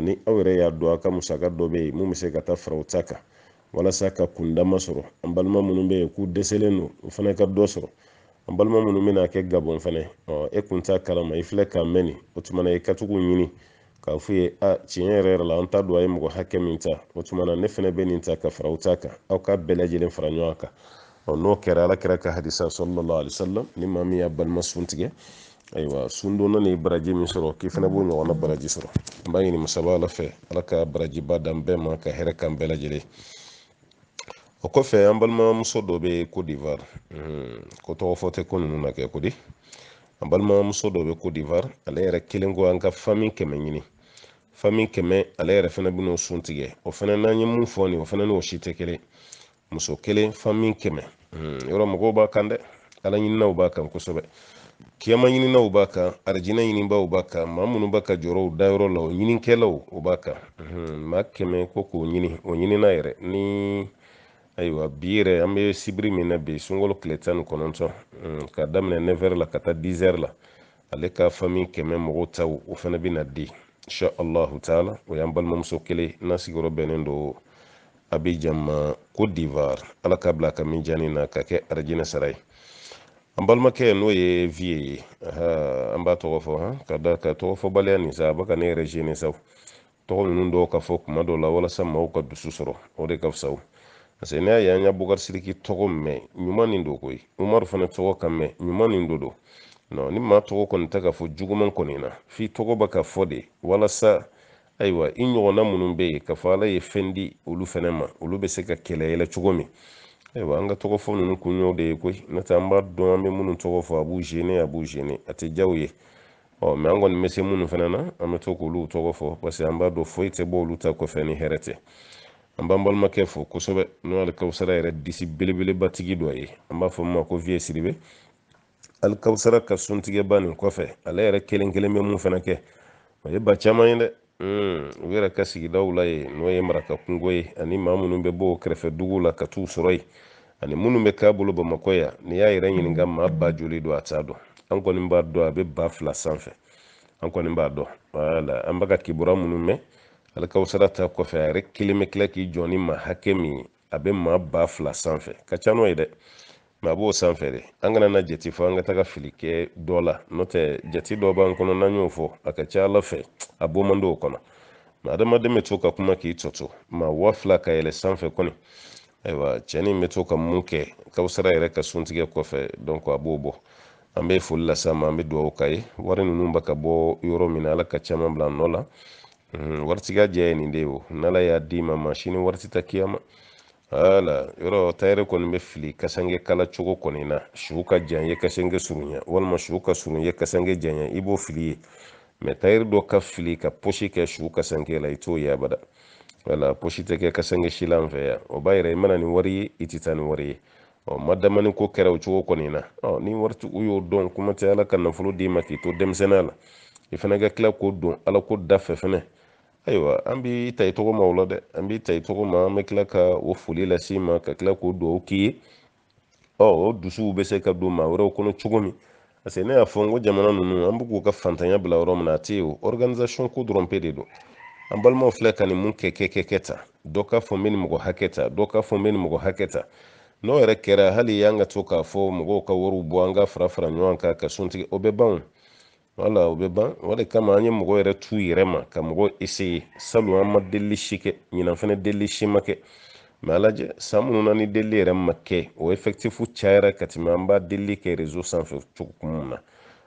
ni aw yɛrɛ y'a dɔn a ka musaka dɔ bɛ yen mun bɛ se ka taa fara o e ta kan walasa ka kundama sɔrɔ an balima minnu bɛ yen k'u dɛsɛlen don o fana ka dɔ sɔrɔ an balima minnu bɛna kɛ gabon fana e kun t'a kalama i filɛ k'a mɛn nin o tuma na i ka tugu ɲini k'a f'u ye a tiɲɛ yɛrɛ yɛrɛ la an t'a don a ye mɔgɔ hakɛ min ta o tuma na ne fana bɛ nin ta ka fara u ta kan aw ka bɛɛ lajɛlen fara ɲɔgɔn kan n'o kɛra ala kɛra ka hadisa sɔlɔlɔ alisalam ni maa min y'a balima sun tigɛ ayiwa sundo nani baraji min sɔrɔ k'i fɛnɛ b'o ɲɔgɔnna baraji sɔrɔ an b'a ɲini masaba ala fɛ ala ka barajiba dan bɛɛ ma ka hɛrɛ kan bɛɛ lajɛle o kɔfɛ an balimamuso dɔ be cote divoire ko tɔgɔfɔtɛ ko nunu na kɛ ko di an balimamuso dɔ be cote divoire ale yɛrɛ kelen ko an ka fami kɛmɛ ɲini fami kɛmɛ ale yɛrɛ fɛnɛ bin'o sun tigɛ o fɛnɛ n'an ye mun fɔ ni o fɛnɛ ni o si tɛ kelen muso kelen fami kɛmɛ yɔrɔ mɔgɔw b'a kan dɛ ala ɲininaw b'a kan kosɛbɛ kiyama ɲininaw b'a kan arijinɛ ɲinibaw b'a kan ma minnu b'a ka jɔrɔw dayɔrɔ la o ɲinikɛlaw o b'a kan ma kɛmɛ ko k'o ɲini o ɲinina yɛrɛ ni ayiwa bi yɛrɛ an bɛ sibiri min na bi sunkalo tile tan ni kɔnɔntɔn ka daminɛ nɛfɛri la ka taa dizɛri la ale ka fami kɛmɛ mɔgɔw taw o fana bɛ na di insha allahu taala o y'an balimamuso kelen n'a sigiyɔrɔ bɛnnen don abijan ma ko divoire ala k'a bila a ka min na ka kɛ arijinɛ sara ye an balimakɛ n'o ye viye ye an b'a tɔgɔ fɔ ka da ka tɔgɔ fɔ baliya nin sa a bɛ ka ne yɛrɛ zene sa tɔgɔ ninnu dɔw ka fɔ kuma dɔw la walasa maaw ka dusu sɔrɔ o de ka fisa o parce que n'i y'a ye an ya bukari siriki tɔgɔ mɛn ɲuman nin don koyi umaru fana tɔgɔ ka mɛn ɲuman nin don don ni maa tɔgɔ kɔni tɛ ka fɔ juguman kɔni na f'i tɔgɔ bɛ ka fɔ de walasa ayiwa i ɲɔgɔnna minnu bɛ yen k'a fɔ ala ye fɛn di olu fana ma olu bɛ se ka kɛlɛ yɛlɛ cogo min ayiwa an ka tɔgɔfɔ ninnu kun y'o de ye koyi n'o tɛ an b'a dɔn an bɛ minnu tɔgɔ fɔ a b'u gene a b'u gene a tɛ diya u ye ɔ mɛ an kɔni bɛ se minnu fana na an bɛ to k'olu tɔgɔ fɔ paseke an b'a dɔn foyi tɛ bɔ olu ta kɔfɛ ni hɛrɛ tɛ an b'an balimakɛ fo kosɛbɛ n'o alikawusara yɛrɛ disi belebelebatigi dɔ ye an b'a fɔ min ma ko viye siribe alikawusara ka suntigɛba nin kɔfɛ ale yɛrɛ kelen kelen bɛ mun fana kɛ o ye ba caman ye dɛ u mm, yɛrɛ ka sigidaw la ye n'o ye maraka kungo ye ani maa minnu bɛ bɔ kɛrɛfɛ dugu la ka t'u sɔrɔ ani minnu bɛ k'a bolo bamakɔ yan n'i y'a yɛrɛ ɲininka maa ba joli don a t'a dɔn an kɔni b'a dɔn a bɛ ba fila sanfɛ an kɔni b'a dɔn wala an bɛ ka kibaruya minnu mɛn ta kɔfɛ a yɛrɛ kelen bɛ tila k'i jɔ ni maa hakɛ min ye a bɛ maa ba fila sanfɛ ka ca n'o ye dɛ mɛ a b'o sanfɛ de an kana na jate fɔ an ka taga fili kɛ dɔ la n'o tɛ jate dɔ b'an kɔnɔ n'an y'o fɔ a ka ca ala fɛ a bɔ man d'o kɔnɔ mɛ adamaden bɛ to ka kuma k'i tɔto ma wa fila ka yɛlɛ sanfɛ kɔni ayiwa cɛnin bɛ to ka mun kɛ kawusara yɛrɛ ka suntigɛ kɔfɛ dɔnku a b'o bɔ an bɛ foli las'a ma an bɛ dugawu k'a ye wari ninnu bɛ ka bɔ yɔrɔ min na ala ka caman bila a nɔ la waritigiya jɛ ye nin de o n'ala y'a d'i ma maa si kiyama wala yɔrɔ tayɛri kɔni bɛ fili kasange kala cogo kɔni na su ka jan ye kasange surunya walima su ka surun ye kasange janya i b'o fili ye mɛ tayɛri dɔ ka fili ka posi kɛ su kasange la i t'o ye abada wala posi tɛ kɛ kasange si la an fɛ yan o b'a yira i mana nin wari ye i tɛ taa nin wari ye ɔ ma damani ko kɛra o cogo kɔni na ɔ ni waritigiw y'o dɔn kuma tɛ ala ka nafolo d'i ma k'i to denmisɛnninya la i fana ka tila k'o don ala ko da fɛ fɛnɛ ayiwa an b'i ta i tɔgɔmaw la dɛ an b'i ta i tɔgɔma an bɛ tila ka o foli las'i ma ka tila k'o duwawu k'i ye ɔ o dusuw bɛ se ka don maa wɛrɛw kɔnɔ cogo min parce que ne y'a fɔ n ko jamana ninnu an bɛ k'u ka fantanya bila yɔrɔ min na a tɛ yen o organisation ko dɔrɔn pe de don an balimaw filɛ ka nin mun kɛ kɛ kɛ kɛ tan dɔ k'a fɔ n bɛ nin mɔgɔ hakɛ ta dɔ k'a fɔ n bɛ nin mɔgɔ hakɛ ta n'o yɛrɛ kɛra hali y'an ka to k'a fɔ mɔgɔw ka wariw bɔ an ka fara fara ɲɔgɔn kan ka suntigi o bɛ ban wala o bɛ ban wala kama an ye mɔgɔ yɛrɛ t'u yɛrɛ ma ka mɔgɔ eseye salu an ma deli si kɛ ɲinan fana deli si ma kɛ mɛ alajɛ san minnu na ni deli yɛrɛ ma kɛ o efɛkitifu cayara ka tɛmɛ an b'a deli kɛ rezo sanfɛ cogo mun na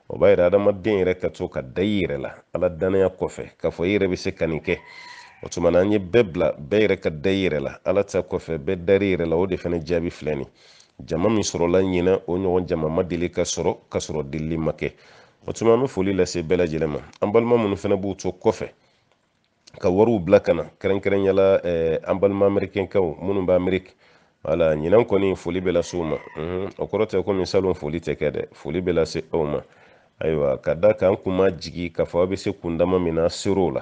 o b'a yira adamaden yɛrɛ ka to ka da i yɛrɛ la ala danaya kɔfɛ k'a fɔ i yɛrɛ bɛ se ka nin kɛ o tuma na an ye bɛɛ bila bɛɛ yɛrɛ ka da i yɛrɛ la ala ta kɔfɛ bɛɛ dari yɛrɛ la o de fana jaabi filɛ nin jama min sɔrɔla ɲinɛ o ɲɔgɔn jama ma deli ka sɔrɔ ka sɔrɔ delili ma kɛ watuma tuma an bɛ foli lase bɛɛ lajɛlen ma an balima minnu fana b'u to kɔfɛ ka wariw bila ka na eh, la an balima amerikɛnkaw minnu bɛ ameriki wala ɲinan kɔni foli bɛ lase u ma o kɔrɔ tɛ komi salon foli tɛ kɛ dɛ foli bɛ lase aw ma ayiwa ka da kan kun ma jigi k'a fɔ aw bɛ se kun dama min na a la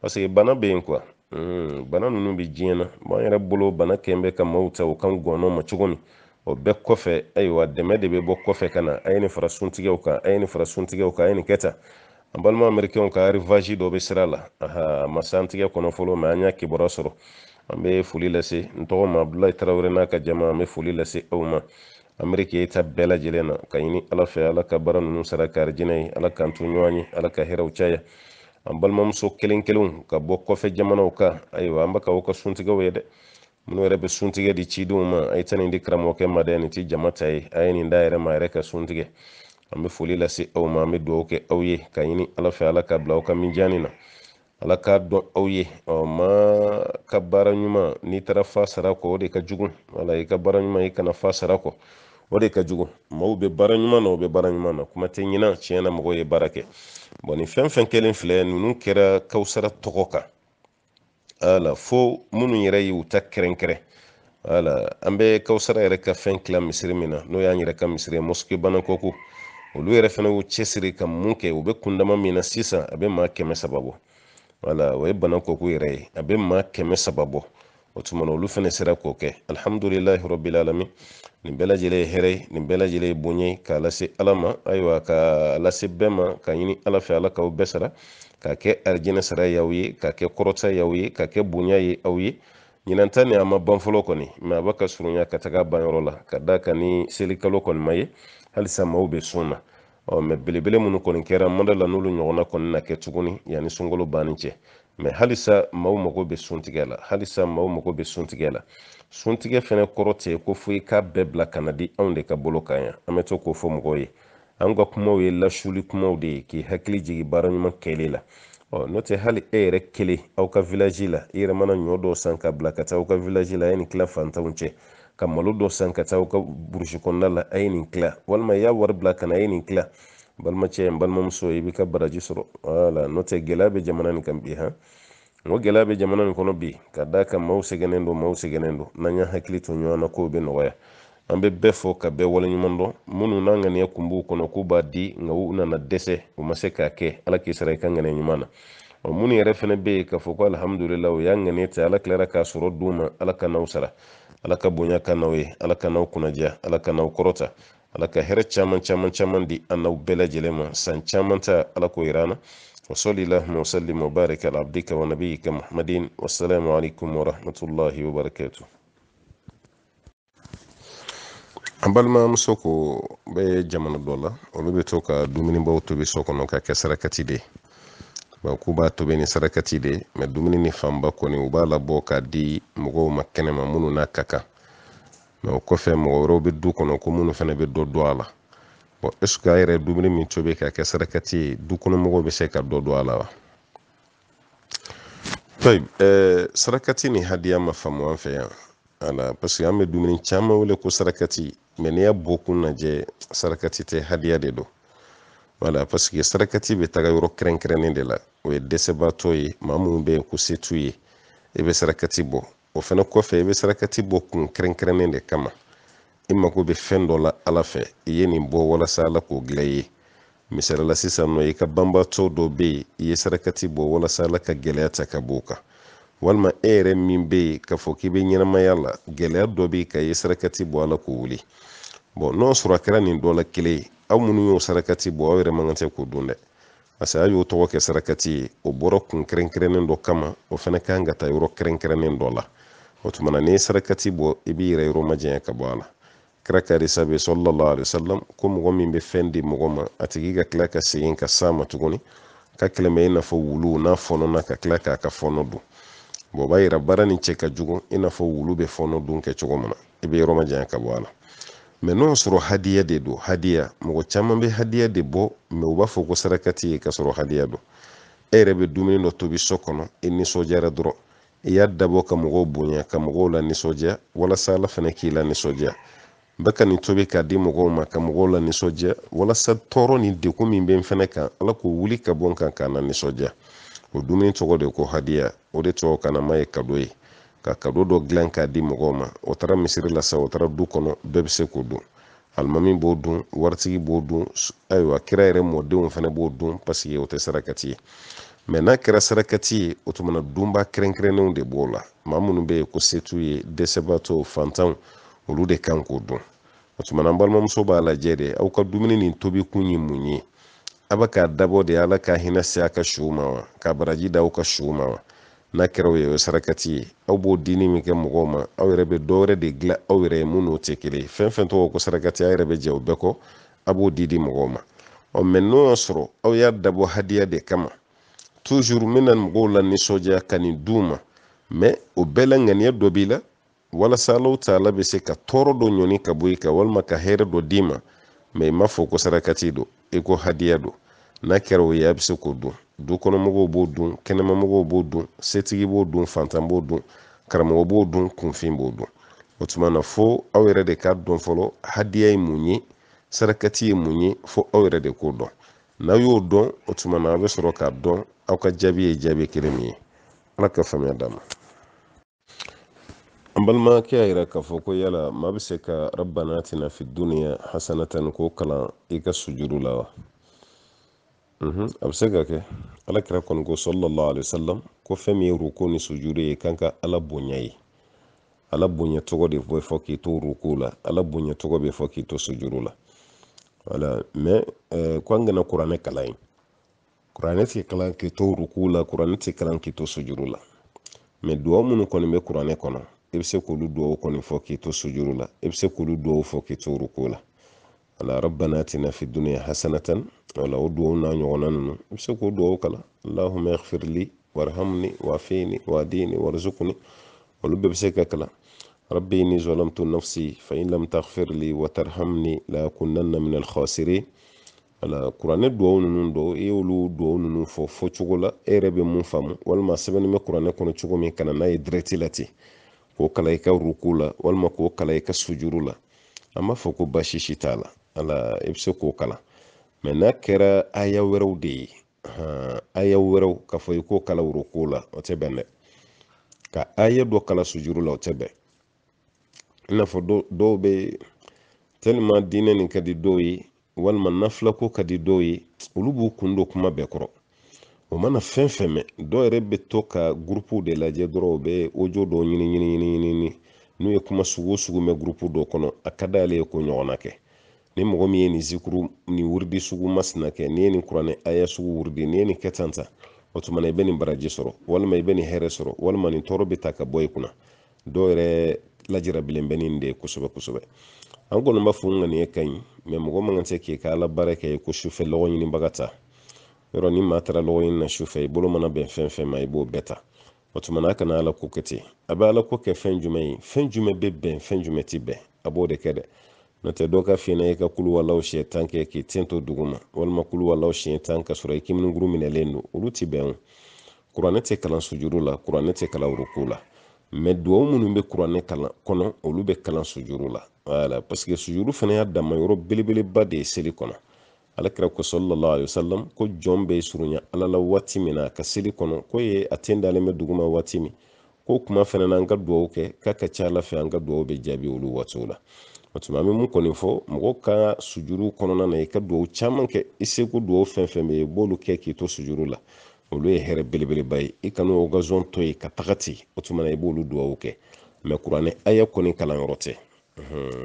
parce que bana bɛ yen bana ninnu bɛ diɲɛ na b'an yɛrɛ bolo bana kɛn bɛ ka maaw ta u kan gɔnɔ ma cogo min o bɛɛ kɔfɛ ayiwa dɛmɛ de bɛ bɔ kɔfɛ ka na a ye nin fara suntigɛw kan a ye nin fara suntigɛw kan a ye nin kɛ tan an balima amerikɛnw ka arrivage dɔ bɛ sira la aha a ma se an tigɛ kɔnɔ fɔlɔ mɛ an y'a kibaruya sɔrɔ an bɛ foli lase n tɔgɔ ma abdulayi tarawele n'a ka jama an bɛ foli lase aw ma ameriki ye ta bɛɛ lajɛlen na ka ɲini ala fɛ ala ka baara ninnu sara ka arijinɛ ye ala k'an to ɲɔgɔn ye ala ka hɛrɛw caya an balimamuso kelen kelenw ka bɔ kɔfɛ jamanaw kan ayiwa an bɛ ka aw ka suntigɛw ye dɛ minnu yɛrɛ bɛ suntigɛ di cidenw ma a ye ta nin di karamɔgɔkɛ ma dɛ nin ti jama ta ye a ye nin da yɛrɛ ma yɛrɛ ka suntigɛ an bɛ foli lase aw ma an bɛ dugawu kɛ aw ye ka ɲini ala fɛ ala ka bila aw ka minjani na ala k'a dɔn aw ye ɔ ma ka baara ɲuman n'i taara fa sara kɔ o de ka jugu wala i ka baara ɲuman i kana fa sara kɔ o de ka jugu maaw bɛ baara ɲuman na o bɛ baara ɲuman na kuma tɛ ɲina tiɲɛ na mɔgɔw ye baara kɛ nin fɛn fɛn kelen filɛ ninnu kɛra kawsara tɔgɔ kan wala fo munu yɛrɛ y'u ta kɛrɛnkɛrɛn wala an bɛ kawusara yɛrɛ ka fɛn kila misiri min na n'o y'an yɛrɛ ka misiri ye mosike banakɔko olu yɛrɛ fana y'u cɛsiri ka mun kɛ u bɛ kundama min na sisan a bɛ maa kɛmɛ saba bɔ wala o ye banakɔko yɛrɛ ye a bɛ maa kɛmɛ saba bɔ o tuma na olu fana sera k'o kɛ alihamudulilahi rabil alamin nin bɛɛ lajɛlen ye hɛrɛ ye nin bɛɛ lajɛlen ye bonya ye k'a lase ala ma ayiwa k'a lase bɛɛ ma ka ɲini ala fɛ ala k'aw bɛɛ sara k'a kɛ arijinɛ sara ye aw ye k'a kɛ kɔrɔta ye aw ye k'a kɛ bonya ye aw ye ɲinanta ni a ma ban fɔlɔ kɔni mɛ a b'a ka surunya ka taga banyɔrɔ la ka da kan ni selikalo kɔni ma ye halisa maaw bɛ sun na ɔ mɛ belebele minnu kɔni kɛra mada la n'olu ɲɔgɔnna kɔni na kɛ tuguni yanni sunkalo banni cɛ mɛ halisa maaw mago bɛ suntigɛ la halisa maaw mago bɛ suntigɛ la suntigɛ fɛnɛ kɔrɔ tɛ ko fo k'a bɛɛ bila ka na di anw de ka bolo kan yan an bɛ to k'o fɔ mɔgɔw ye an ka kumaw ye lasuli kumaw de ye k'i hakili jigi baara ɲuman kɛli la ɔ n'o tɛ hali e yɛrɛ kelen aw ka vilaji la i yɛrɛ mana ɲɔ dɔ san ka bila ka taa aw ka vilaji la a ye nin tila fantanw cɛ ka malo dɔ san ka taa aw ka burusi kɔnɔna la a ye nin tila walima i y'a wari bila ka na a ye nin tila balimacɛ n balimamuso i b'i ka baraji sɔrɔ wala n'o tɛ gɛlɛya bɛ jamana nin kan bi han o gɛlɛya bɛ jamana nin kɔnɔ bi ka d'a kan maaw sɛgɛnnen don maaw sɛgɛnnen don n'an y'an hakili to ɲɔgɔn na kow bɛ nɔgɔya an bɛ bɛɛ fɔ ka bɛɛ waleɲuman dɔn minnu n'a ŋaniya kun b'u kɔnɔ k'u b'a di nka u nana dɛsɛ u ma se k'a kɛ ala k'i sara i ka ŋaniya ɲuman na ɔ minnu yɛrɛ fana bɛ yen k'a fɔ ko alihamudulila u y'a ŋaniya ta ala tilara k'a sɔrɔ du ma ala ka n'aw sara ala ka bonya ka n'aw ye ala ka n'aw kunnadiya ala ka n'aw kɔrɔta ala ka hɛrɛ caman caman caman di an n'aw bɛɛ lajɛlen ma san caman ta ala k'o yira an na وصل abudulayi kama وبارك kama عبدك wa محمد alaykum wa ورحمه wa وبركاته an balimamuso ko bɛ jamana dɔ la olu bɛ to ka dumunibaw tobi so kɔnɔ ka kɛ sarakati de ye k'u b'a tobi ni sarakati de ye dumuni ni fanba kɔni u b'a labɔ k'a di mɔgɔw ma kɛnɛma minnu n'a ka kan mɛ o kɔfɛ mɔgɔ wɛrɛw bɛ du kɔnɔ ko minnu fana bɛ dɔ dɔn a la bɔn ɛseke a yɛrɛ dumuni min tobi k'a kɛ sarakati ye dukɔnɔmɔgɔw bɛ se ka dɔ dɔn a la wa sarakati ni hadiya ma faamu an fɛ yan ala paseke an bɛ dumuni caman wele ko sarakati mɛ n'i y'a bɔ kun lajɛ sarakati tɛ hadiya de don wala paseke sarakati bɛ taga yɔrɔ kɛrɛnkɛrɛnnen de la o ye dɛsɛbaatɔ ye maa minnu bɛ yen ko se t'u ye i bɛ sarakati bɔ o fana kɔfɛ i bɛ sarakati bɔ kun kɛrɛnkɛrɛnnen de kama i mako bɛ fɛn dɔ la ala fɛ i ye nin bɔ walasa ala k'o dilan i ye misalila sisan nɔ i ka banbaatɔ dɔ bɛ yen i ye sarakati bɔ walasa ala ka gɛlɛya ta ka b'o kan walima e yɛrɛ min bɛ yen k'a fɔ k'i bɛ ɲɛnamaya la gɛlɛya dɔ bɛ yen ka ye sarakati bɔ a la k'o wuli bɔn n'o sɔrɔ a kɛra nin dɔ la kelen ye aw minnu y'o sarakati bɔ aw yɛrɛ man kan tɛ k'o dun dɛ parce que aw y'o tɔgɔ kɛ sarakati ye o bɔra kun kɛrɛnkɛrɛnnen dɔ kama o fana kan ka taa yɔrɔ kɛrɛnkɛrɛnnen dɔ la o tuma na n'i ye sarakati bɔ i b'i yɛrɛ yɔrɔ majanya ka bɔ a la kira ka hadisa bɛ sɔlɔlɔ alisalam ko mɔgɔ min bɛ fɛn di mɔgɔ ma a tigi ka tila ka segin ka s'a ma tuguni ka kɛlɛmɛ i n'a fɔ wulu n'a fɔnɔ na ka tila k'a ka fɔnɔ dun o b'a yira baara nin cɛ ka jugu i n'a fɔ wulu bɛ fɔɔnɔ dun kɛ cogo min na i bɛ yɔrɔ ma ka bɔ a la mɛ n'o sɔrɔ hadiya de don hadiya mɔgɔ caman bɛ hadiya de bɔ mɛ u b'a fɔ ko sarakati ye ka sɔrɔ hadiya don e yɛrɛ bɛ dumuni dɔ tobi so kɔnɔ i nisɔndiyara dɔrɔn i y'a dabɔ ka mɔgɔw bonya ka mɔgɔw la nisɔndiya walasa ala fana k'i la nisɔndiya n bɛ ka nin tobi k'a di mɔgɔw ma ka mɔgɔw la nisɔndiya walasa tɔɔrɔ ni degun min bɛ n fɛnɛ kan ala k'o wuli ka bɔ n kan k'a la nisɔndiya o dumuni tɔgɔ de ko hadiya o de tubabukanama ye kado ye ka kado dɔ dilan k'a di mɔgɔw ma o taara misiri la sa o taara du kɔnɔ bɛɛ bɛ se k'o dun alimami b'o dun waritigi b'o dun ayiwa kira yɛrɛ mɔdenw fana b'o dun paseke o tɛ sarakati ye mɛ n'a kɛra sarakati ye o tumana dunba kɛrɛnkɛrɛnnenw de b'o la maa minnu bɛ yen ko se t'u ye dɛsɛbaatɔw fantanw olu de kan k'o dun o tumana an balimamuso b'a lajɛ de aw ka dumuni nin tobi kun ye mun ye a k'a dabɔ de ala ka hinɛ se a ka suw wa ka baraji da ka suw wa n'a kɛra ye o sarakati ye aw b'o dini min kɛ mɔgɔw ma aw yɛrɛ bɛ dɔwɛrɛ de dilan aw yɛrɛ ye mun tɛ kelen fɛn fɛn tɔgɔ ko sarakati aw yɛrɛ bɛ jɛ o bɛɛ kɔ a b'o di di mɔgɔw ma ɔ mɛ n'o y'a sɔrɔ aw y'a dabɔ hadiya de kama tuzuru n bɛna mɔgɔw la nisɔndiya ka nin di u ma mɛ o bɛɛ la ŋaniya dɔ b'i la walasa alaw taala bɛ se ka tɔɔrɔ dɔ ɲɔni ka bɔ i kan walima ka hɛrɛ dɔ d'i ma mɛ i m'a fɔ ko sarakati do i ko hadiya do n'a kɛra o ye a bɛ se k'o dun dukɔnɔmɔgɔw b'o dun kɛnɛmamɔgɔw b'o dun setigi b'o dun fantan b'o dun karamɔgɔ b'o dun kunfin b'o dun o tuma na fo aw yɛrɛ de k'a dɔn fɔlɔ hadiya ye mun ye sarakati ye mun ye fo aw yɛrɛ de k'o dɔn n'aw y'o dɔn o tuma na aw bɛ sɔrɔ k'a dɔn aw ka jaabi ye jaabi kelen min ye ala ka faamuya d'a ma an balimakɛ y'a yira k'a fɔ ko yala maa bɛ se ka rabbana tina fi duniya hasanatan k'o kalan i ka sujuru la wa mhm. a bɛ se ka kɛ ala kira kɔni ko sallallahu alaihi wasallam ko fɛn min ye ruko ni sujuru ye kan ka ala bonya ye ala bonya tɔgɔ de bɛ fɔ k'i to ruko la ala bonya tɔgɔ bɛ fɔ k'i to sujuru la wala mɛ euh, ko an kana kuranɛ kalan ye kuranɛ tɛ kalan k'i to ruku la kuranɛ tɛ kalan k'i to sujuru la mɛ duwawu minnu kɔni bɛ kuranɛ kɔnɔ E i bɛ se k'olu dɔw kɔni fɔ k'i to sojuru la e i bɛ se k'olu dɔw fɔ k'i to ruku la wala rabbana atina fi dunya hasanatan wala o duwawu n'a ɲɔgɔnna ninnu e i bɛ se k'o duwawu kala allahumma ighfir li warhamni wafini wadini warzuqni olu bɛɛ bɛ se ka kalan rabbi inni zalamtu nafsi fa in lam taghfir li wa tarhamni la akunanna min al khasirin wala kuranɛ duwawu ninnu dɔw i y'olu duwawu ninnu fɔ fɔ cogo la e yɛrɛ bɛ mun faamu walima sɛbɛnni bɛ kuranɛ kɔnɔ cogo min kana n'a ye dirɛti la ten k'o kala i ka ruku la walima k'o kalan i ka sujuru la an b'a fɔ ko baasi si t'a la ala i bɛ se k'o kalan mɛ n'a kɛra aya wɛrɛw de ye aya wɛrɛw k'a fɔ i k'o kalan ruku la o tɛ bɛn dɛ ka aya dɔ kalan sujuru la o tɛ bɛn i n'a fɔ dɔw bɛ diinɛ nin ka di dɔw ye walima nafilako ka di dɔw ye olu b'u kun don kuma bɛɛ kɔrɔ o mana fɛn fɛn mɛn dɔ yɛrɛ bɛ to ka gurupuw de lajɛ dɔrɔn u bɛ ojo dɔ ɲini ɲini ɲini ɲini n'u ye kuma sugu o sugu mɛn gurupu dɔ kɔnɔ a ka d'ale ye ko ɲɔgɔnna kɛ ni mɔgɔ min ye nin zikuru nin wuridi sugu masina kɛ n'i ye nin kuranɛ aya sugu wuridi n'i ye nin kɛ tan tan o tuma na i bɛ nin baraji sɔrɔ walima i bɛ nin hɛrɛ sɔrɔ walima nin tɔɔrɔ bɛ ta ka bɔ i kunna dɔw yɛrɛ lajarabilen bɛ nin de ye kosɛbɛ kosɛbɛ an kɔni b'a fɔ n ka nin ye ka ɲi mɛ mɔgɔ man kan tɛ k'i ka ala baara kɛ ko sufɛ lɔgɔ ɲinibaga ta yɔrɔ ni maa taara lɔgɔ ɲini na sufɛ i bolo mana bɛn fɛn fɛn ma i b'o bɛɛ ta o tuma n'a kana ala ko kɛ ten a bɛ ala ko kɛ fɛn jumɛn ye fɛn jumɛn bɛ bɛn fɛn jumɛn ti bɛn a b'o de kɛ dɛ n'o tɛ dɔw ka fiɲɛ i e ka kuluwalaw siɲɛ tan kɛ k'i ten to dugu ma walima kuluwalaw siɲɛ tan ka sɔrɔ i kiminukuru minɛlen don olu ti bɛn o kuranɛ tɛ kalan sujuru la kuranɛ tɛ kalan ruku la mɛ duwawu minnu bɛ kuranɛ kalan kɔnɔ olu bɛ kalan sujuru la wala paseke sujuru fana y'a dama yɔrɔ belebeleba de ye seli kɔnɔ alakira ko sallallahu alaihi wasallam ko jɔn bɛ surunya ala la waati min na ka seli kɔnɔ ko ye a ten dalen bɛ duguma waati min ko kuma fɛnɛ na an ka duwawu kɛ k'a ka ca ala fɛ an ka duwawu bɛ jaabi olu waatiw la o tuma an bɛ mun kɔni fɔ mɔgɔw ka sujuru kɔnɔna na i ka duwawu caman kɛ i seko duwawu fɛn fɛn bɛ i b'olu kɛ k'i to sujuru la olu ye hɛrɛ belebeleba ye i kana o gazon to yen ka taga ten o tuma na i b'olu duwawu kɛ mɛ kuranɛ aya kɔni kalanyɔrɔ tɛ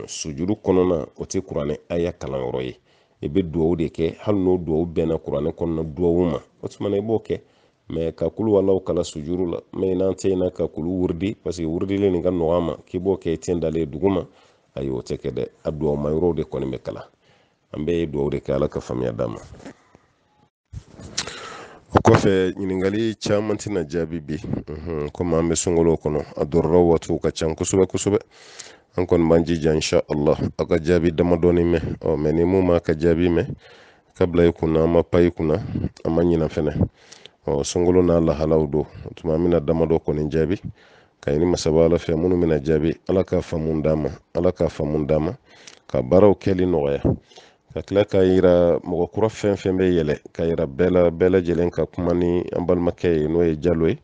sujuru kɔnɔna o tɛ kuranɛ aya kalanyɔrɔ ye i e be duwawu de kɛ hali n'o duwawu bɛnna kuranɛ kɔnɔna duwawu ma o tumana i b'o kɛ ma ka kulu walaw kala sujuru la ma n'an tɛ ina ka kulu wurudi parsike wurudile nin ka nɔgɔ ma k'i b'o kɛ i tin dale dugu ma ayi o tɛ kɛ dɛ a duwawu mayɔrɔw de kɔni bɛ kala an bɛ duwawu de kɛ ala ka faamuya da ma o kɔfɛ ɲiningali caaman tɛna jaabi bi komi an be sungolow kɔnɔ a dɔrɔrɔ waatiw ka can kosɛbɛ kosɛbɛ an kɔni b'an jija insha allah aw ka jaabi damadɔni mɛn ɔ oh, mɛ ni mun m'a ka jaabi mɛn ka bila i kunna an ma pan i kunna an ma ɲina fɛnɛ ɔ oh, sunkalo n'a lahalaw don tuma an bɛna damadɔ kɔni jaabi ka ɲini masaba ala fɛ minnu bɛna jaabi ala k'a faamu d'an ma ala k'a faamu d'an ma ka baaraw kɛli nɔgɔya ka tila k'a yira mɔgɔ kura fɛn fɛn bɛ yɛlɛ k'a yira bɛɛ bɛɛ lajɛlen ka kuma ni an balimakɛ ye n'o ye jalo ye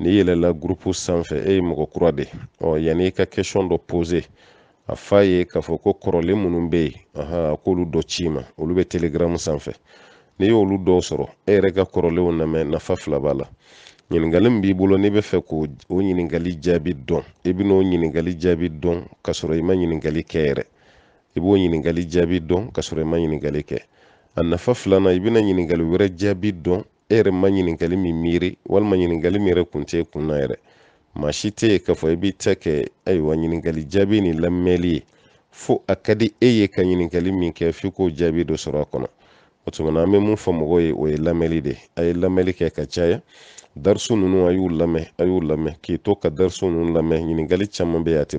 n'i yɛlɛla gurupu sanfɛ e ye mɔgɔ kura de ɔ yani i ka dɔ pose a f'a ye k'a fɔ ko kɔrɔle minnu bɛ yen a k'olu dɔ ci ma olu be telegram sanfɛ n'i y'olu dɔw sɔrɔ e yɛrɛ ka kɔrɔlenw namɛ nafa fila b'a la ɲininkali min b'i bolo n'i be fɛ k'o ɲiningali jaabi dɔn i bɛ n'o jaabi dɔn ka sɔrɔ i ma ɲininkali kɛ yɛrɛ i b'o ɲininkali jaabi dɔn ka sɔrɔ i ma ɲininkali kɛ a nafa filanan i bɛna ɲininkali wɛrɛ jaabi dɔn e yɛrɛ ma ɲininkali min miiri walima ɲininkali min yɛrɛ kun tɛ kun na yɛrɛ maa si tɛ ye k'a ni lamɛnli ye fo a ka di e ye ka ɲininkali min kɛ f'i k'o jaabi dɔ sɔrɔ a kɔnɔ o tuma na de ye a ye lamɛnli kɛ ka caya dariso ninnu a y'u lamɛn a y'u lamɛn k'i to ka dariso ninnu lamɛn ɲininkali caman bɛ yen a tɛ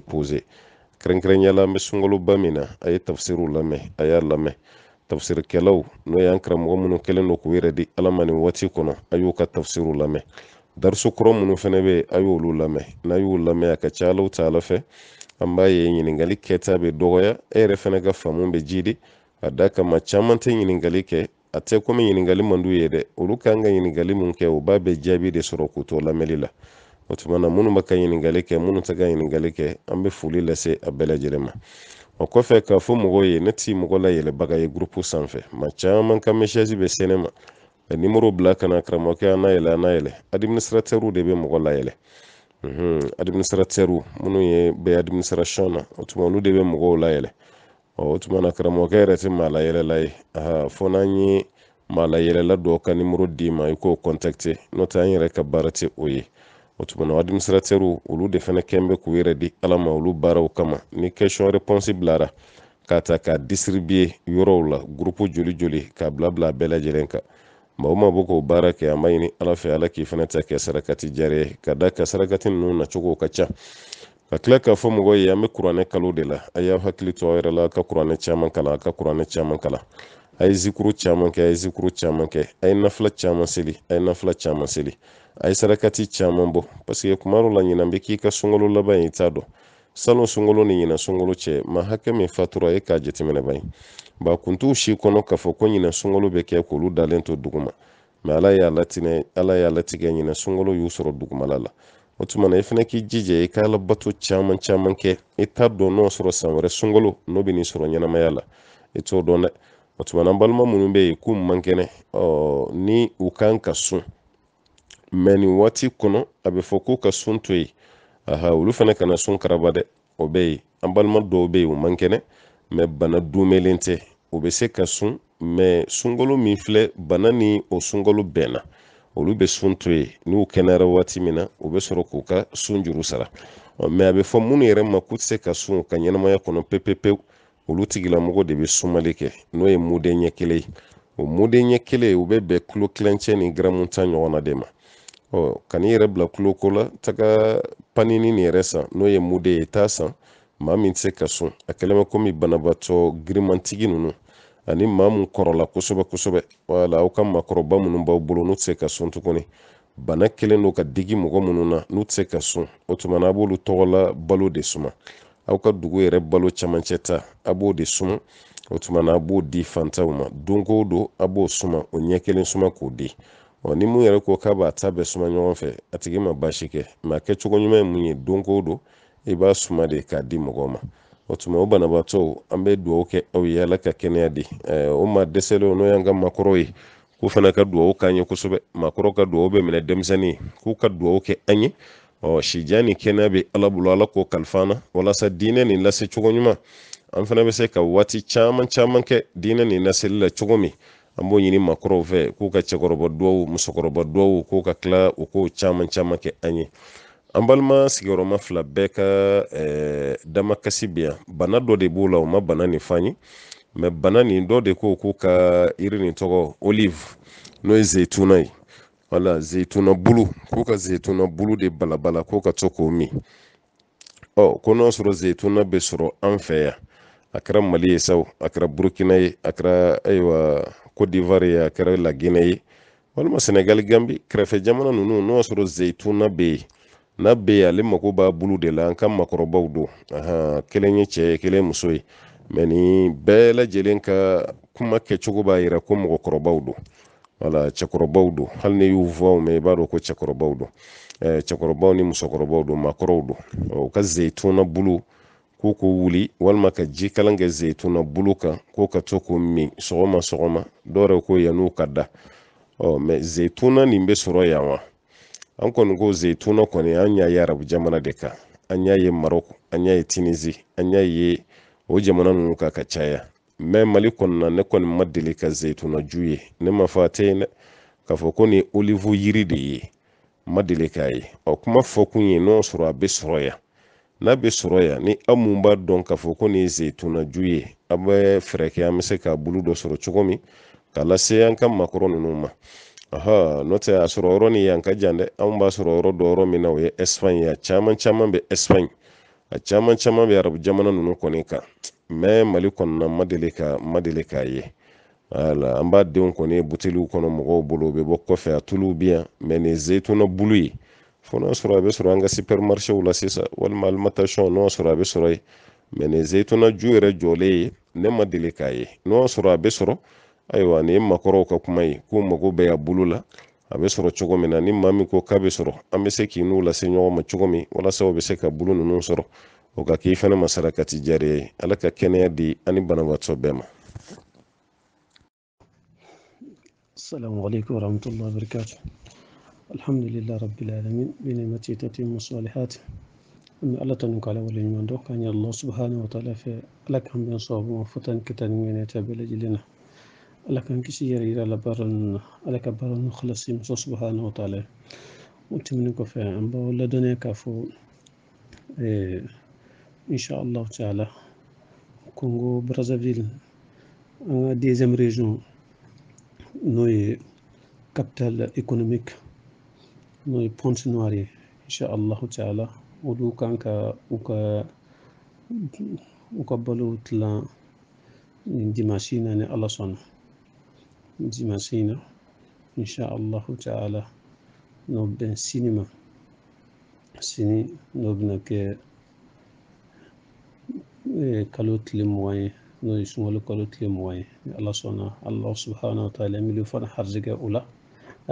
kɛrɛnkɛrɛnnenya la an tafsirikɛlaw n'o y'an karamɔgɔ minnu kɛlen do k'u yɛrɛ di ala ma nin waati kɔnɔ a y'u ka tafsiru lamɛn dariso kɔrɔ minnu fɛnɛ bɛ yen a y'olu lamɛn n'a y'u lamɛn a ka ca alaw ta ala fɛ an b'a ye ɲininkali kɛta bɛ dɔgɔya e yɛrɛ fɛnɛ ka faamu bɛ jidi a da kama caman tɛ ɲininkali kɛ a tɛ komi ɲininkali man d'u ye dɛ olu kan ka ɲininkali mun kɛ o b'a bɛɛ jaabi de sɔrɔ k'u to lamɛnli la o tuma na minnu bɛ ka ɲininkali kɛ minnu tɛ ka ɲininkali kɛ an bɛ foli lase a bɛɛ lajɛlen ma o kɔfɛ k'a fɔ mɔgɔw ye ne ti mɔgɔ layɛlɛbaga ye gurupu sanfɛ ma caman ka mesɛzi bɛ sɛnɛ ma ka nimoro bila kana karamɔgɔkɛ an na yɛlɛ an na yɛlɛ administratɛrw de bɛ mɔgɔ layɛlɛ mm administratɛrw minnu ye bɛ administration na o tuma olu de bɛ mɔgɔw layɛlɛ o tuma na karamɔgɔkɛ yɛrɛ tɛ maa layɛlɛla ye aha fɔ n'an ye maa layɛlɛla dɔw ka nimoro d'i ma i k'o kɔntakite n'o tɛ an yɛrɛ ka baara tɛ o ye o tumana o adiminisiratɛriw olu de fɛnɛ kɛn bɛ k'u yɛrɛ di ala ma olu baaraw kama ni kɛsiyɔn reponsi bilara k'a ta k'a disiribiye yɔrɔw la gurupu joli joli k'a bila bila a bɛɛ lajɛlen kan ma ma bɔ k'o baara kɛ an b'a ɲini ala fɛ ala k'i fɛnɛ ta kɛ sarakati jari ye ka da ka sarakati nunu nacogow ka ca ka tila k'a fɔ mɔgɔ ye an be kuranɛ kalo de la a y'aw hakili to aw yɛrɛ la a ka kuranɛ caaman kalan a ka kuranɛ caaman kalan a ye zikuru caaman kɛ a ye zikuru caaman kɛ a ye nafila caaman seli a ye nafila caaman seli a ye sarakati caman bɔ paseke kuma la ɲinan bɛ k'i ka sunkalo laban ye t'a dɔn salon sunkalo ni ɲinan sunkalo cɛ ma hakɛ min fatura e k'a jateminɛ ye ba kun si kɔnɔ k'a fɔ ko ɲinan sunkalo bɛ kɛ k'olu dalen to duguma mɛ ala y'a latinɛ ala y'a latigɛ ɲinan sunkalo y'u sɔrɔ dugumala la o tuma i fana k'i jija i ka alabato caman caman kɛ i t'a dɔn n'o sɔrɔ san wɛrɛ sunkalo n'o bɛ n'i sɔrɔ ɲɛnamaya la i t'o dɔn dɛ o tuma balima minnu bɛ yen k'u man ni u kan ka sun mɛ nin waati kɔnɔ a bɛ fɔ k'u ka sun to yen aha olu fana kana sun karaba dɛ o bɛ yen an balima dɔw bɛ yen o man kɛnɛ mɛ bana dunbɛlen tɛ o bɛ se ka sun mɛ sunkalo min filɛ bana ni o sunkalo bɛnna olu bɛ sun to yen n'u kɛnɛyara waati min na u bɛ sɔrɔ k'u ka sun juru sara mɛ a bɛ fɔ minnu yɛrɛ ma k'u tɛ se ka sun ka ɲɛnamaya kɔnɔ pepepewu olu tigilamɔgɔ de bɛ sumali kɛ n'o ye muden ɲɛ kelen ye o muden ɲɛ kelen u bɛ bɛn kulo kilancɛ ni garamu tan ɲɔgɔnna de ma ɔ ka yɛrɛ bila kuloko la taga panini nin yɛrɛ san n'o ye mude ye t'a san maa min tɛ se ka sun a kɛlen bɛ komi banabaatɔ girimantigi ninnu ani maa mun kɔrɔla kosɛbɛ kosɛbɛ wala aw ka maakɔrɔba minnu b'aw bolo n'u tɛ se ka sun tuguni bana kelen don ka digi mɔgɔ minnu na n'u tɛ se ka sun o tuma na a b'olu tɔgɔla balo de suma aw ka dugu yɛrɛ balo camancɛ ta a b'o de suma o tuma na a b'o di fantanw ma don o don a b'o suma o ɲɛ kelen suma k'o di ni mun yɛrɛ ko k'a b'a ta bɛɛ suma ɲɔgɔn fɛ a tigi ma baasi kɛ mɛ kɛcogo ɲuman ye mun ye don don i b'a suma de k'a di mɔgɔw ma o tuma o banabaatɔ an bɛ dugawu kɛ aw ye ala ka kɛnɛya di o ma dɛsɛlenw n'o y'an ka maakɔrɔw ye k'u fana ka dugawu k'an ye kosɛbɛ maakɔrɔw ka dugawu bɛ minɛ denmisɛnnin ye k'u ka dugawu kɛ an ye ɔ sijan ni kɛnɛya bɛ ala bolo ala k'o kalifa an na walasa diinɛ nin lasecogo ɲuman an fana bɛ se ka waati caman caman kɛ diinɛ nin laseli la cogo min an b'o ɲini makɔrɔw fɛ k'u ka cɛkɔrɔba duwawu musokɔrɔba duwawu k'u ka kila u k'o caman caman kɛ an ye an balima sigiyɔrɔma fila bɛɛ ka eh, damakasi bɛ yan bana dɔ de b'o la u ma bana nin fan ye mɛ bana nin dɔ de ko k'u ka yiri nin tɔgɔ olive n'o ye zeituna ye wala zeituna bulu k'u ka zeituna bulu de balabala k'u ka to k'o min ɔ ko n'a sɔrɔ zeituna bɛ sɔrɔ an fɛ yan a kɛra mali ye sa o a kɛra burukina ye a kɛra ayiwa Côte d'Ivoire ye a kɛra la Guinée ye walima Sénégal Gambie kɛrɛfɛ jamana ninnu n'o y'a sɔrɔ zeyituna n'a bɛ ale mago b'a de la an ka maakɔrɔbaw don ahan kelen ye cɛ ye kelen ye muso ye mɛ nin bɛɛ kuma kɛcogo b'a yira ko mɔgɔkɔrɔbaw don wala cɛkɔrɔbaw don y'u fɔ mɛ i b'a ko cɛkɔrɔbaw don cɛkɔrɔbaw ni musokɔrɔbaw don maakɔrɔw don u ka zeyituna bulu k'u ko wuli walima ka ji kalan kɛ zeyituna bulu kan ko ka to k'o min sɔgɔma sɔgɔma dɔw ko yan'u ka da ɔ mɛ zeyituna nin bɛ sɔrɔ yan wa an kɔni ko zeyituna kɔni y'a ye jamana de kan an ye marɔku an ye tinizi an ye o jamana ninnu kan ka caya mɛ mali kɔnɔna ne kɔni ma ka zeyituna ju ne ma fɔ k'a fɔ ko nin oliwu yiri de ye ma k'a ye ɔ kuma fɔ kun ye n'o sɔrɔ a bɛ sɔrɔ n'a bɛ sɔrɔ yan ni aw mun b'a dɔn k'a fɔ ko nin ye zeyituna ju ye aw bɛ fɛɛrɛ kɛ an bɛ se k'a bulu dɔ sɔrɔ cogo min k'a lase an ka makɔrɔ ninnu ma n'o tɛ a sɔrɔ yɔrɔ nin yan ka jan dɛ anw b'a sɔrɔ yɔrɔ dɔ yɔrɔ min na o ye ɛsipaɲi a caman caman bɛ ɛsipaɲi a caman caman bɛ arabu jamana ninnu kɔni kan mɛ mali kɔnɔna ma deli ka ma deli k'a ye wala an b'a denw kɔni buteliw kɔnɔ mɔgɔw bolo u bɛ bɔ kɔfɛ a tuluw bi yan mɛ nin zeyituna bulu ye fona sura be sura nga supermarché wala sisa wal mal sisan walima n'o sura be sura mene sɔrɔ yen mɛ ju yɛrɛ jɔlen ne ma deli n'o sura be sura bɛ sɔrɔ ayiwa nin ye ka kuma yi ko mago be ya bulula abe sura bɛ mena ni mami ko k'a be sura an se k'i nula se ɲɔgɔn ma cogo mi wala u be se ka bulunu no sura o ka k'i fena ma sarakati jariya ye ala di ani banabaatɔ bɛɛ ma assalamu alaikum warahmatullahi wabarakatuh الحمد لله رب العالمين بين تتم المصالحات ان الله تنك على ولي من دوك ان الله سبحانه وتعالى في لك ام بين صوب وفتن كتن من يتبل لنا لك ان كشي على لبر على بر مخلص سبحانه وتعالى وتمنك في ام بول كفو إيه. ان شاء الله تعالى كونغو برازافيل آه، ديزيام ريجون نوي كابيتال ايكونوميك نوي بونت نواري ان شاء الله تعالى ودو كان كا وكا وكبلو تلا ديماشينا ني الله سون ديماشينا ان شاء الله تعالى نوب سينما سيني نوب نك كالوت لي موي نوي سمول كالوت لي موي الله سونا الله سبحانه وتعالى ملي فرح اولى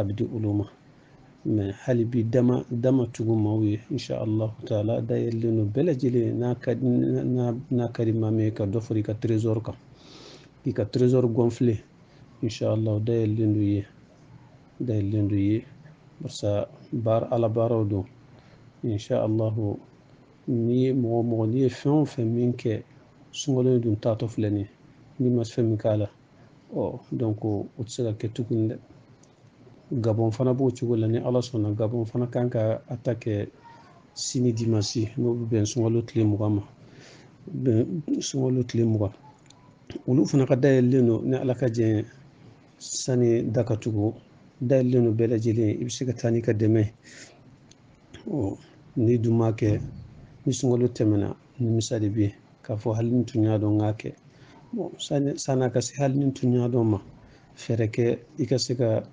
ابدي علومه hali bi dama dama tugu maaw ye insha allahu taala dayɛlɛlen don bɛɛ n'a ka n'a ye ka dɔ fara i ka trésor kan k'i ka trésor gonfile insha allahu dayɛlɛlen don ye dayɛlɛlen don ye barisa baara ala baaraw don insha allahu n'i ye mɔgɔ mɔgɔ n'i ye fɛn oh, o fɛn min kɛ sunkalo in dun taatɔ filɛ nin ye n'i ma fɛn min k'a la ɔ o tɛ se ka kɛ tuguni dɛ gabon fana b'o cogo la ni ala sɔnna gabon fana kan ka a kɛ sini dimasi n'o bɛ bɛn sunkalo tile mugan ma bɛn sunkalo tile mugan olu fana ka dayɛlɛlen don ni ala ka jɛn sani da ka tugu dayɛlɛlen don bɛɛ lajɛlen i bɛ se ka taa n'i ka dɛmɛ ni dun m'a kɛ ni sunkalo tɛmɛna nimisa de bɛ yen k'a fɔ hali ni tun y'a dɔn n k'a kɛ san'a ka se hali ni tun y'a dɔn ma fɛɛrɛ kɛ i ka se ka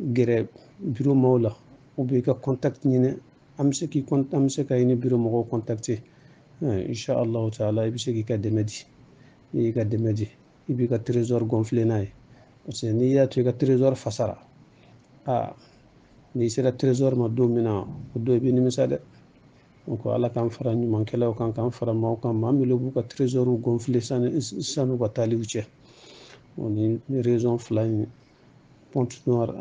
grève bureau mɔgɔw la u bien ka contact ɲini an bɛ se k'i an bɛ se ka i ni bureau mɔgɔw contacter insha Allah taala i bɛ se k'i ka dɛmɛ di n'i y'i ka dɛmɛ di i b'i ka trésor gonfler n'a ye parce que n'i y'a to i ka trésor fasara aa n'i sera trésor ma don min na o don i bɛ nimisa dɛ donc ala k'an fara ɲumankɛlaw kan k'an fara maaw kan maa min b'u ka trésor gonfler sani san'u ka taaliw cɛ o ni fila in Pointe Noire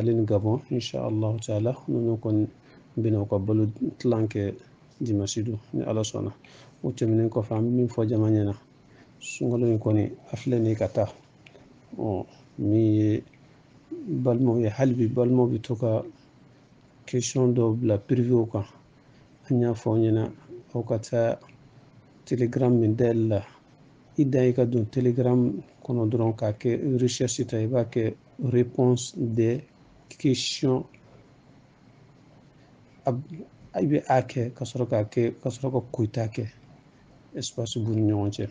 alini Gabon inchallahu taala nono kon mbino ko balu tlanke dimanche du ni ala sɔnna o tɛmɛnen kɔfɛ an bɛ min fɔ jama ɲɛna sunkalo in kɔni a filɛ nin ye ka taa min ye balimaw ye hali bi balimaw bɛ to ka kesɔn dɔw bila piriwew kan an y'a fɔ telegram min dayɛlɛ la ka don telegram kɔnɔ dɔrɔn k'a kɛ ta i b'a kɛ réponse des questions i bɛ a kɛ ka sɔrɔ k'a kɛ ka sɔrɔ ka b'u ni ɲɔgɔn cɛ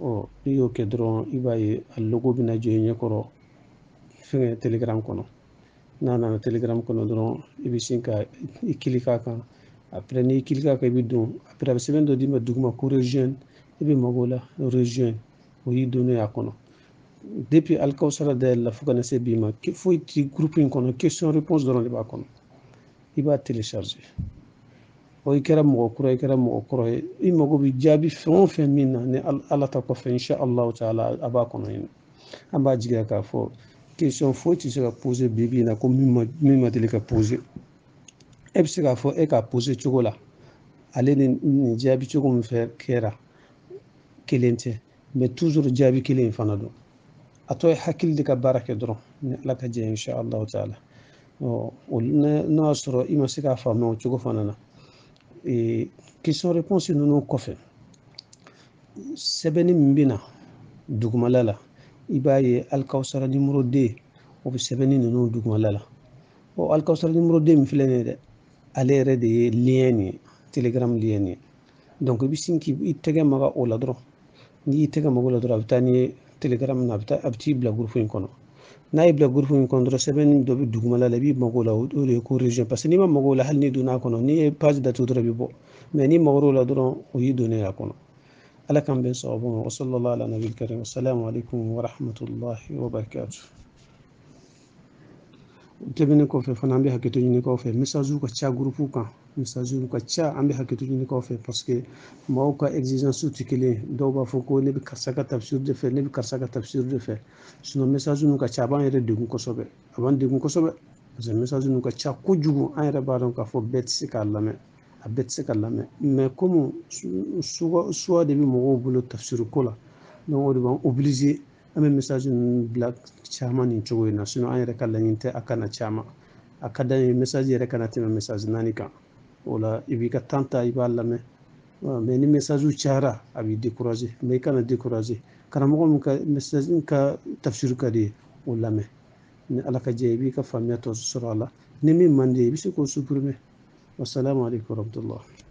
ɔ y'o kɛ dɔrɔn i b'a ye a logo bɛna jɔ i ɲɛkɔrɔ fɛngɛ telegram kɔnɔ n'a nana telegram kɔnɔ dɔrɔn i bɛ sin ka i k'a après n'i kili k'a kan don après a bɛ sɛbɛn dɔ d'i ma duguma ko i bɛ mago la o y'i donnen y'a kɔnɔ depuis alkawsara dayɛlɛ la fo kana se Bima. ma foyi ti gurupu in kɔnɔ question réponse dɔrɔn de b'a kɔnɔ i b'a télécharger o i kɛra mɔgɔ kura i kɛra mɔgɔ kɔrɔ ye i mago bɛ jaabi fɛn o fɛn min na ni ala ta kɔfɛ insha allahu taala a b'a kɔnɔ yen an b'a jigiya question faut tɛ se poser bi bi in na ko min ma min ma deli ka poser e bɛ se k'a fɔ e k'a poser cogo la ale ni nin jaabi cogo min fɛ kɛra toujours jaabi kelen in fana don a to e ka barake doron ni ala ka jee inchallahu taala n'a sɔrɔ i se k'a faamuya o cogo fana question réponse ninnu kɔfɛ sɛbɛnni min bɛ dugumala la i b'a ye alikawusara nimoro den o bɛ sɛbɛnni ninnu dugumala la ɔ alikawusara nimoro den min filɛ nin dɛ ale yɛrɛ de ye lien nin ye telegram lien nin ye donc i bɛ sin k'i tɛgɛ maga o la dɔrɔn n'i y'i tɛgɛ maga o la dɔrɔn a bɛ taa n'i ye telegram na a bɛ taa a bɛ t'i bila gurupu in kɔnɔ n'a y'i bila gurupu in kɔnɔ dɔrɔn sɛbɛnni dɔ bɛ dugumala la i b'i mago la o de ye ko region parce que n'i ma mago la hali n'i donn'a kɔnɔ n'i ye page datugu dɔrɔn i bɛ bɔ mɛ n'i mago la dɔrɔn o y'i donnen a kɔnɔ ala k'an bɛn sababu ma wa sallallahu ala nabi karim wa rahmatulahi wa barakatuh tɛmɛnen kɔfɛ fana an bɛ hakɛto ɲinikaw fɛ misaziw ka ca gurupu kan misaziw ka ca an bɛ hakɛto ɲinikaw fɛ paseke maaw ka exigences tɛ kelen dɔw b'a fɔ ko ne bɛ karisa ka tafsir de fɛ ne bɛ karisa ka tafsir de fɛ sinon misazi ninnu ka ca a b'an yɛrɛ degun kosɛbɛ a b'an degun kosɛbɛ parce que misazi ninnu ka ca kojugu an yɛrɛ b'a dɔn k'a fɔ bɛɛ tɛ se k'a lamɛn a bɛɛ tɛ se ka lamɛn mais comme suwa de bɛ mɔgɔw bolo tafsiriko la donc o de b'an obliger an be misali ninnu bila caman nin cogo in na an yɛrɛ ka laɲini tɛ a kana caman a ka d'an ye misali yɛrɛ kana tɛmɛ misali naani kan o la i b'i ka tan ta i b'a lamɛn mɛ ni misaliw cayara a b'i dekuraze mɛ i kana dekuraze karamɔgɔ min ka misali ka tafisiri ka di ye o lamɛn ni ala ka jɛ i b'i ka faamuya tɔ sɔrɔ a la ni min man di ye i bɛ se k'o supurime wasalamu aleykum warahmatulahi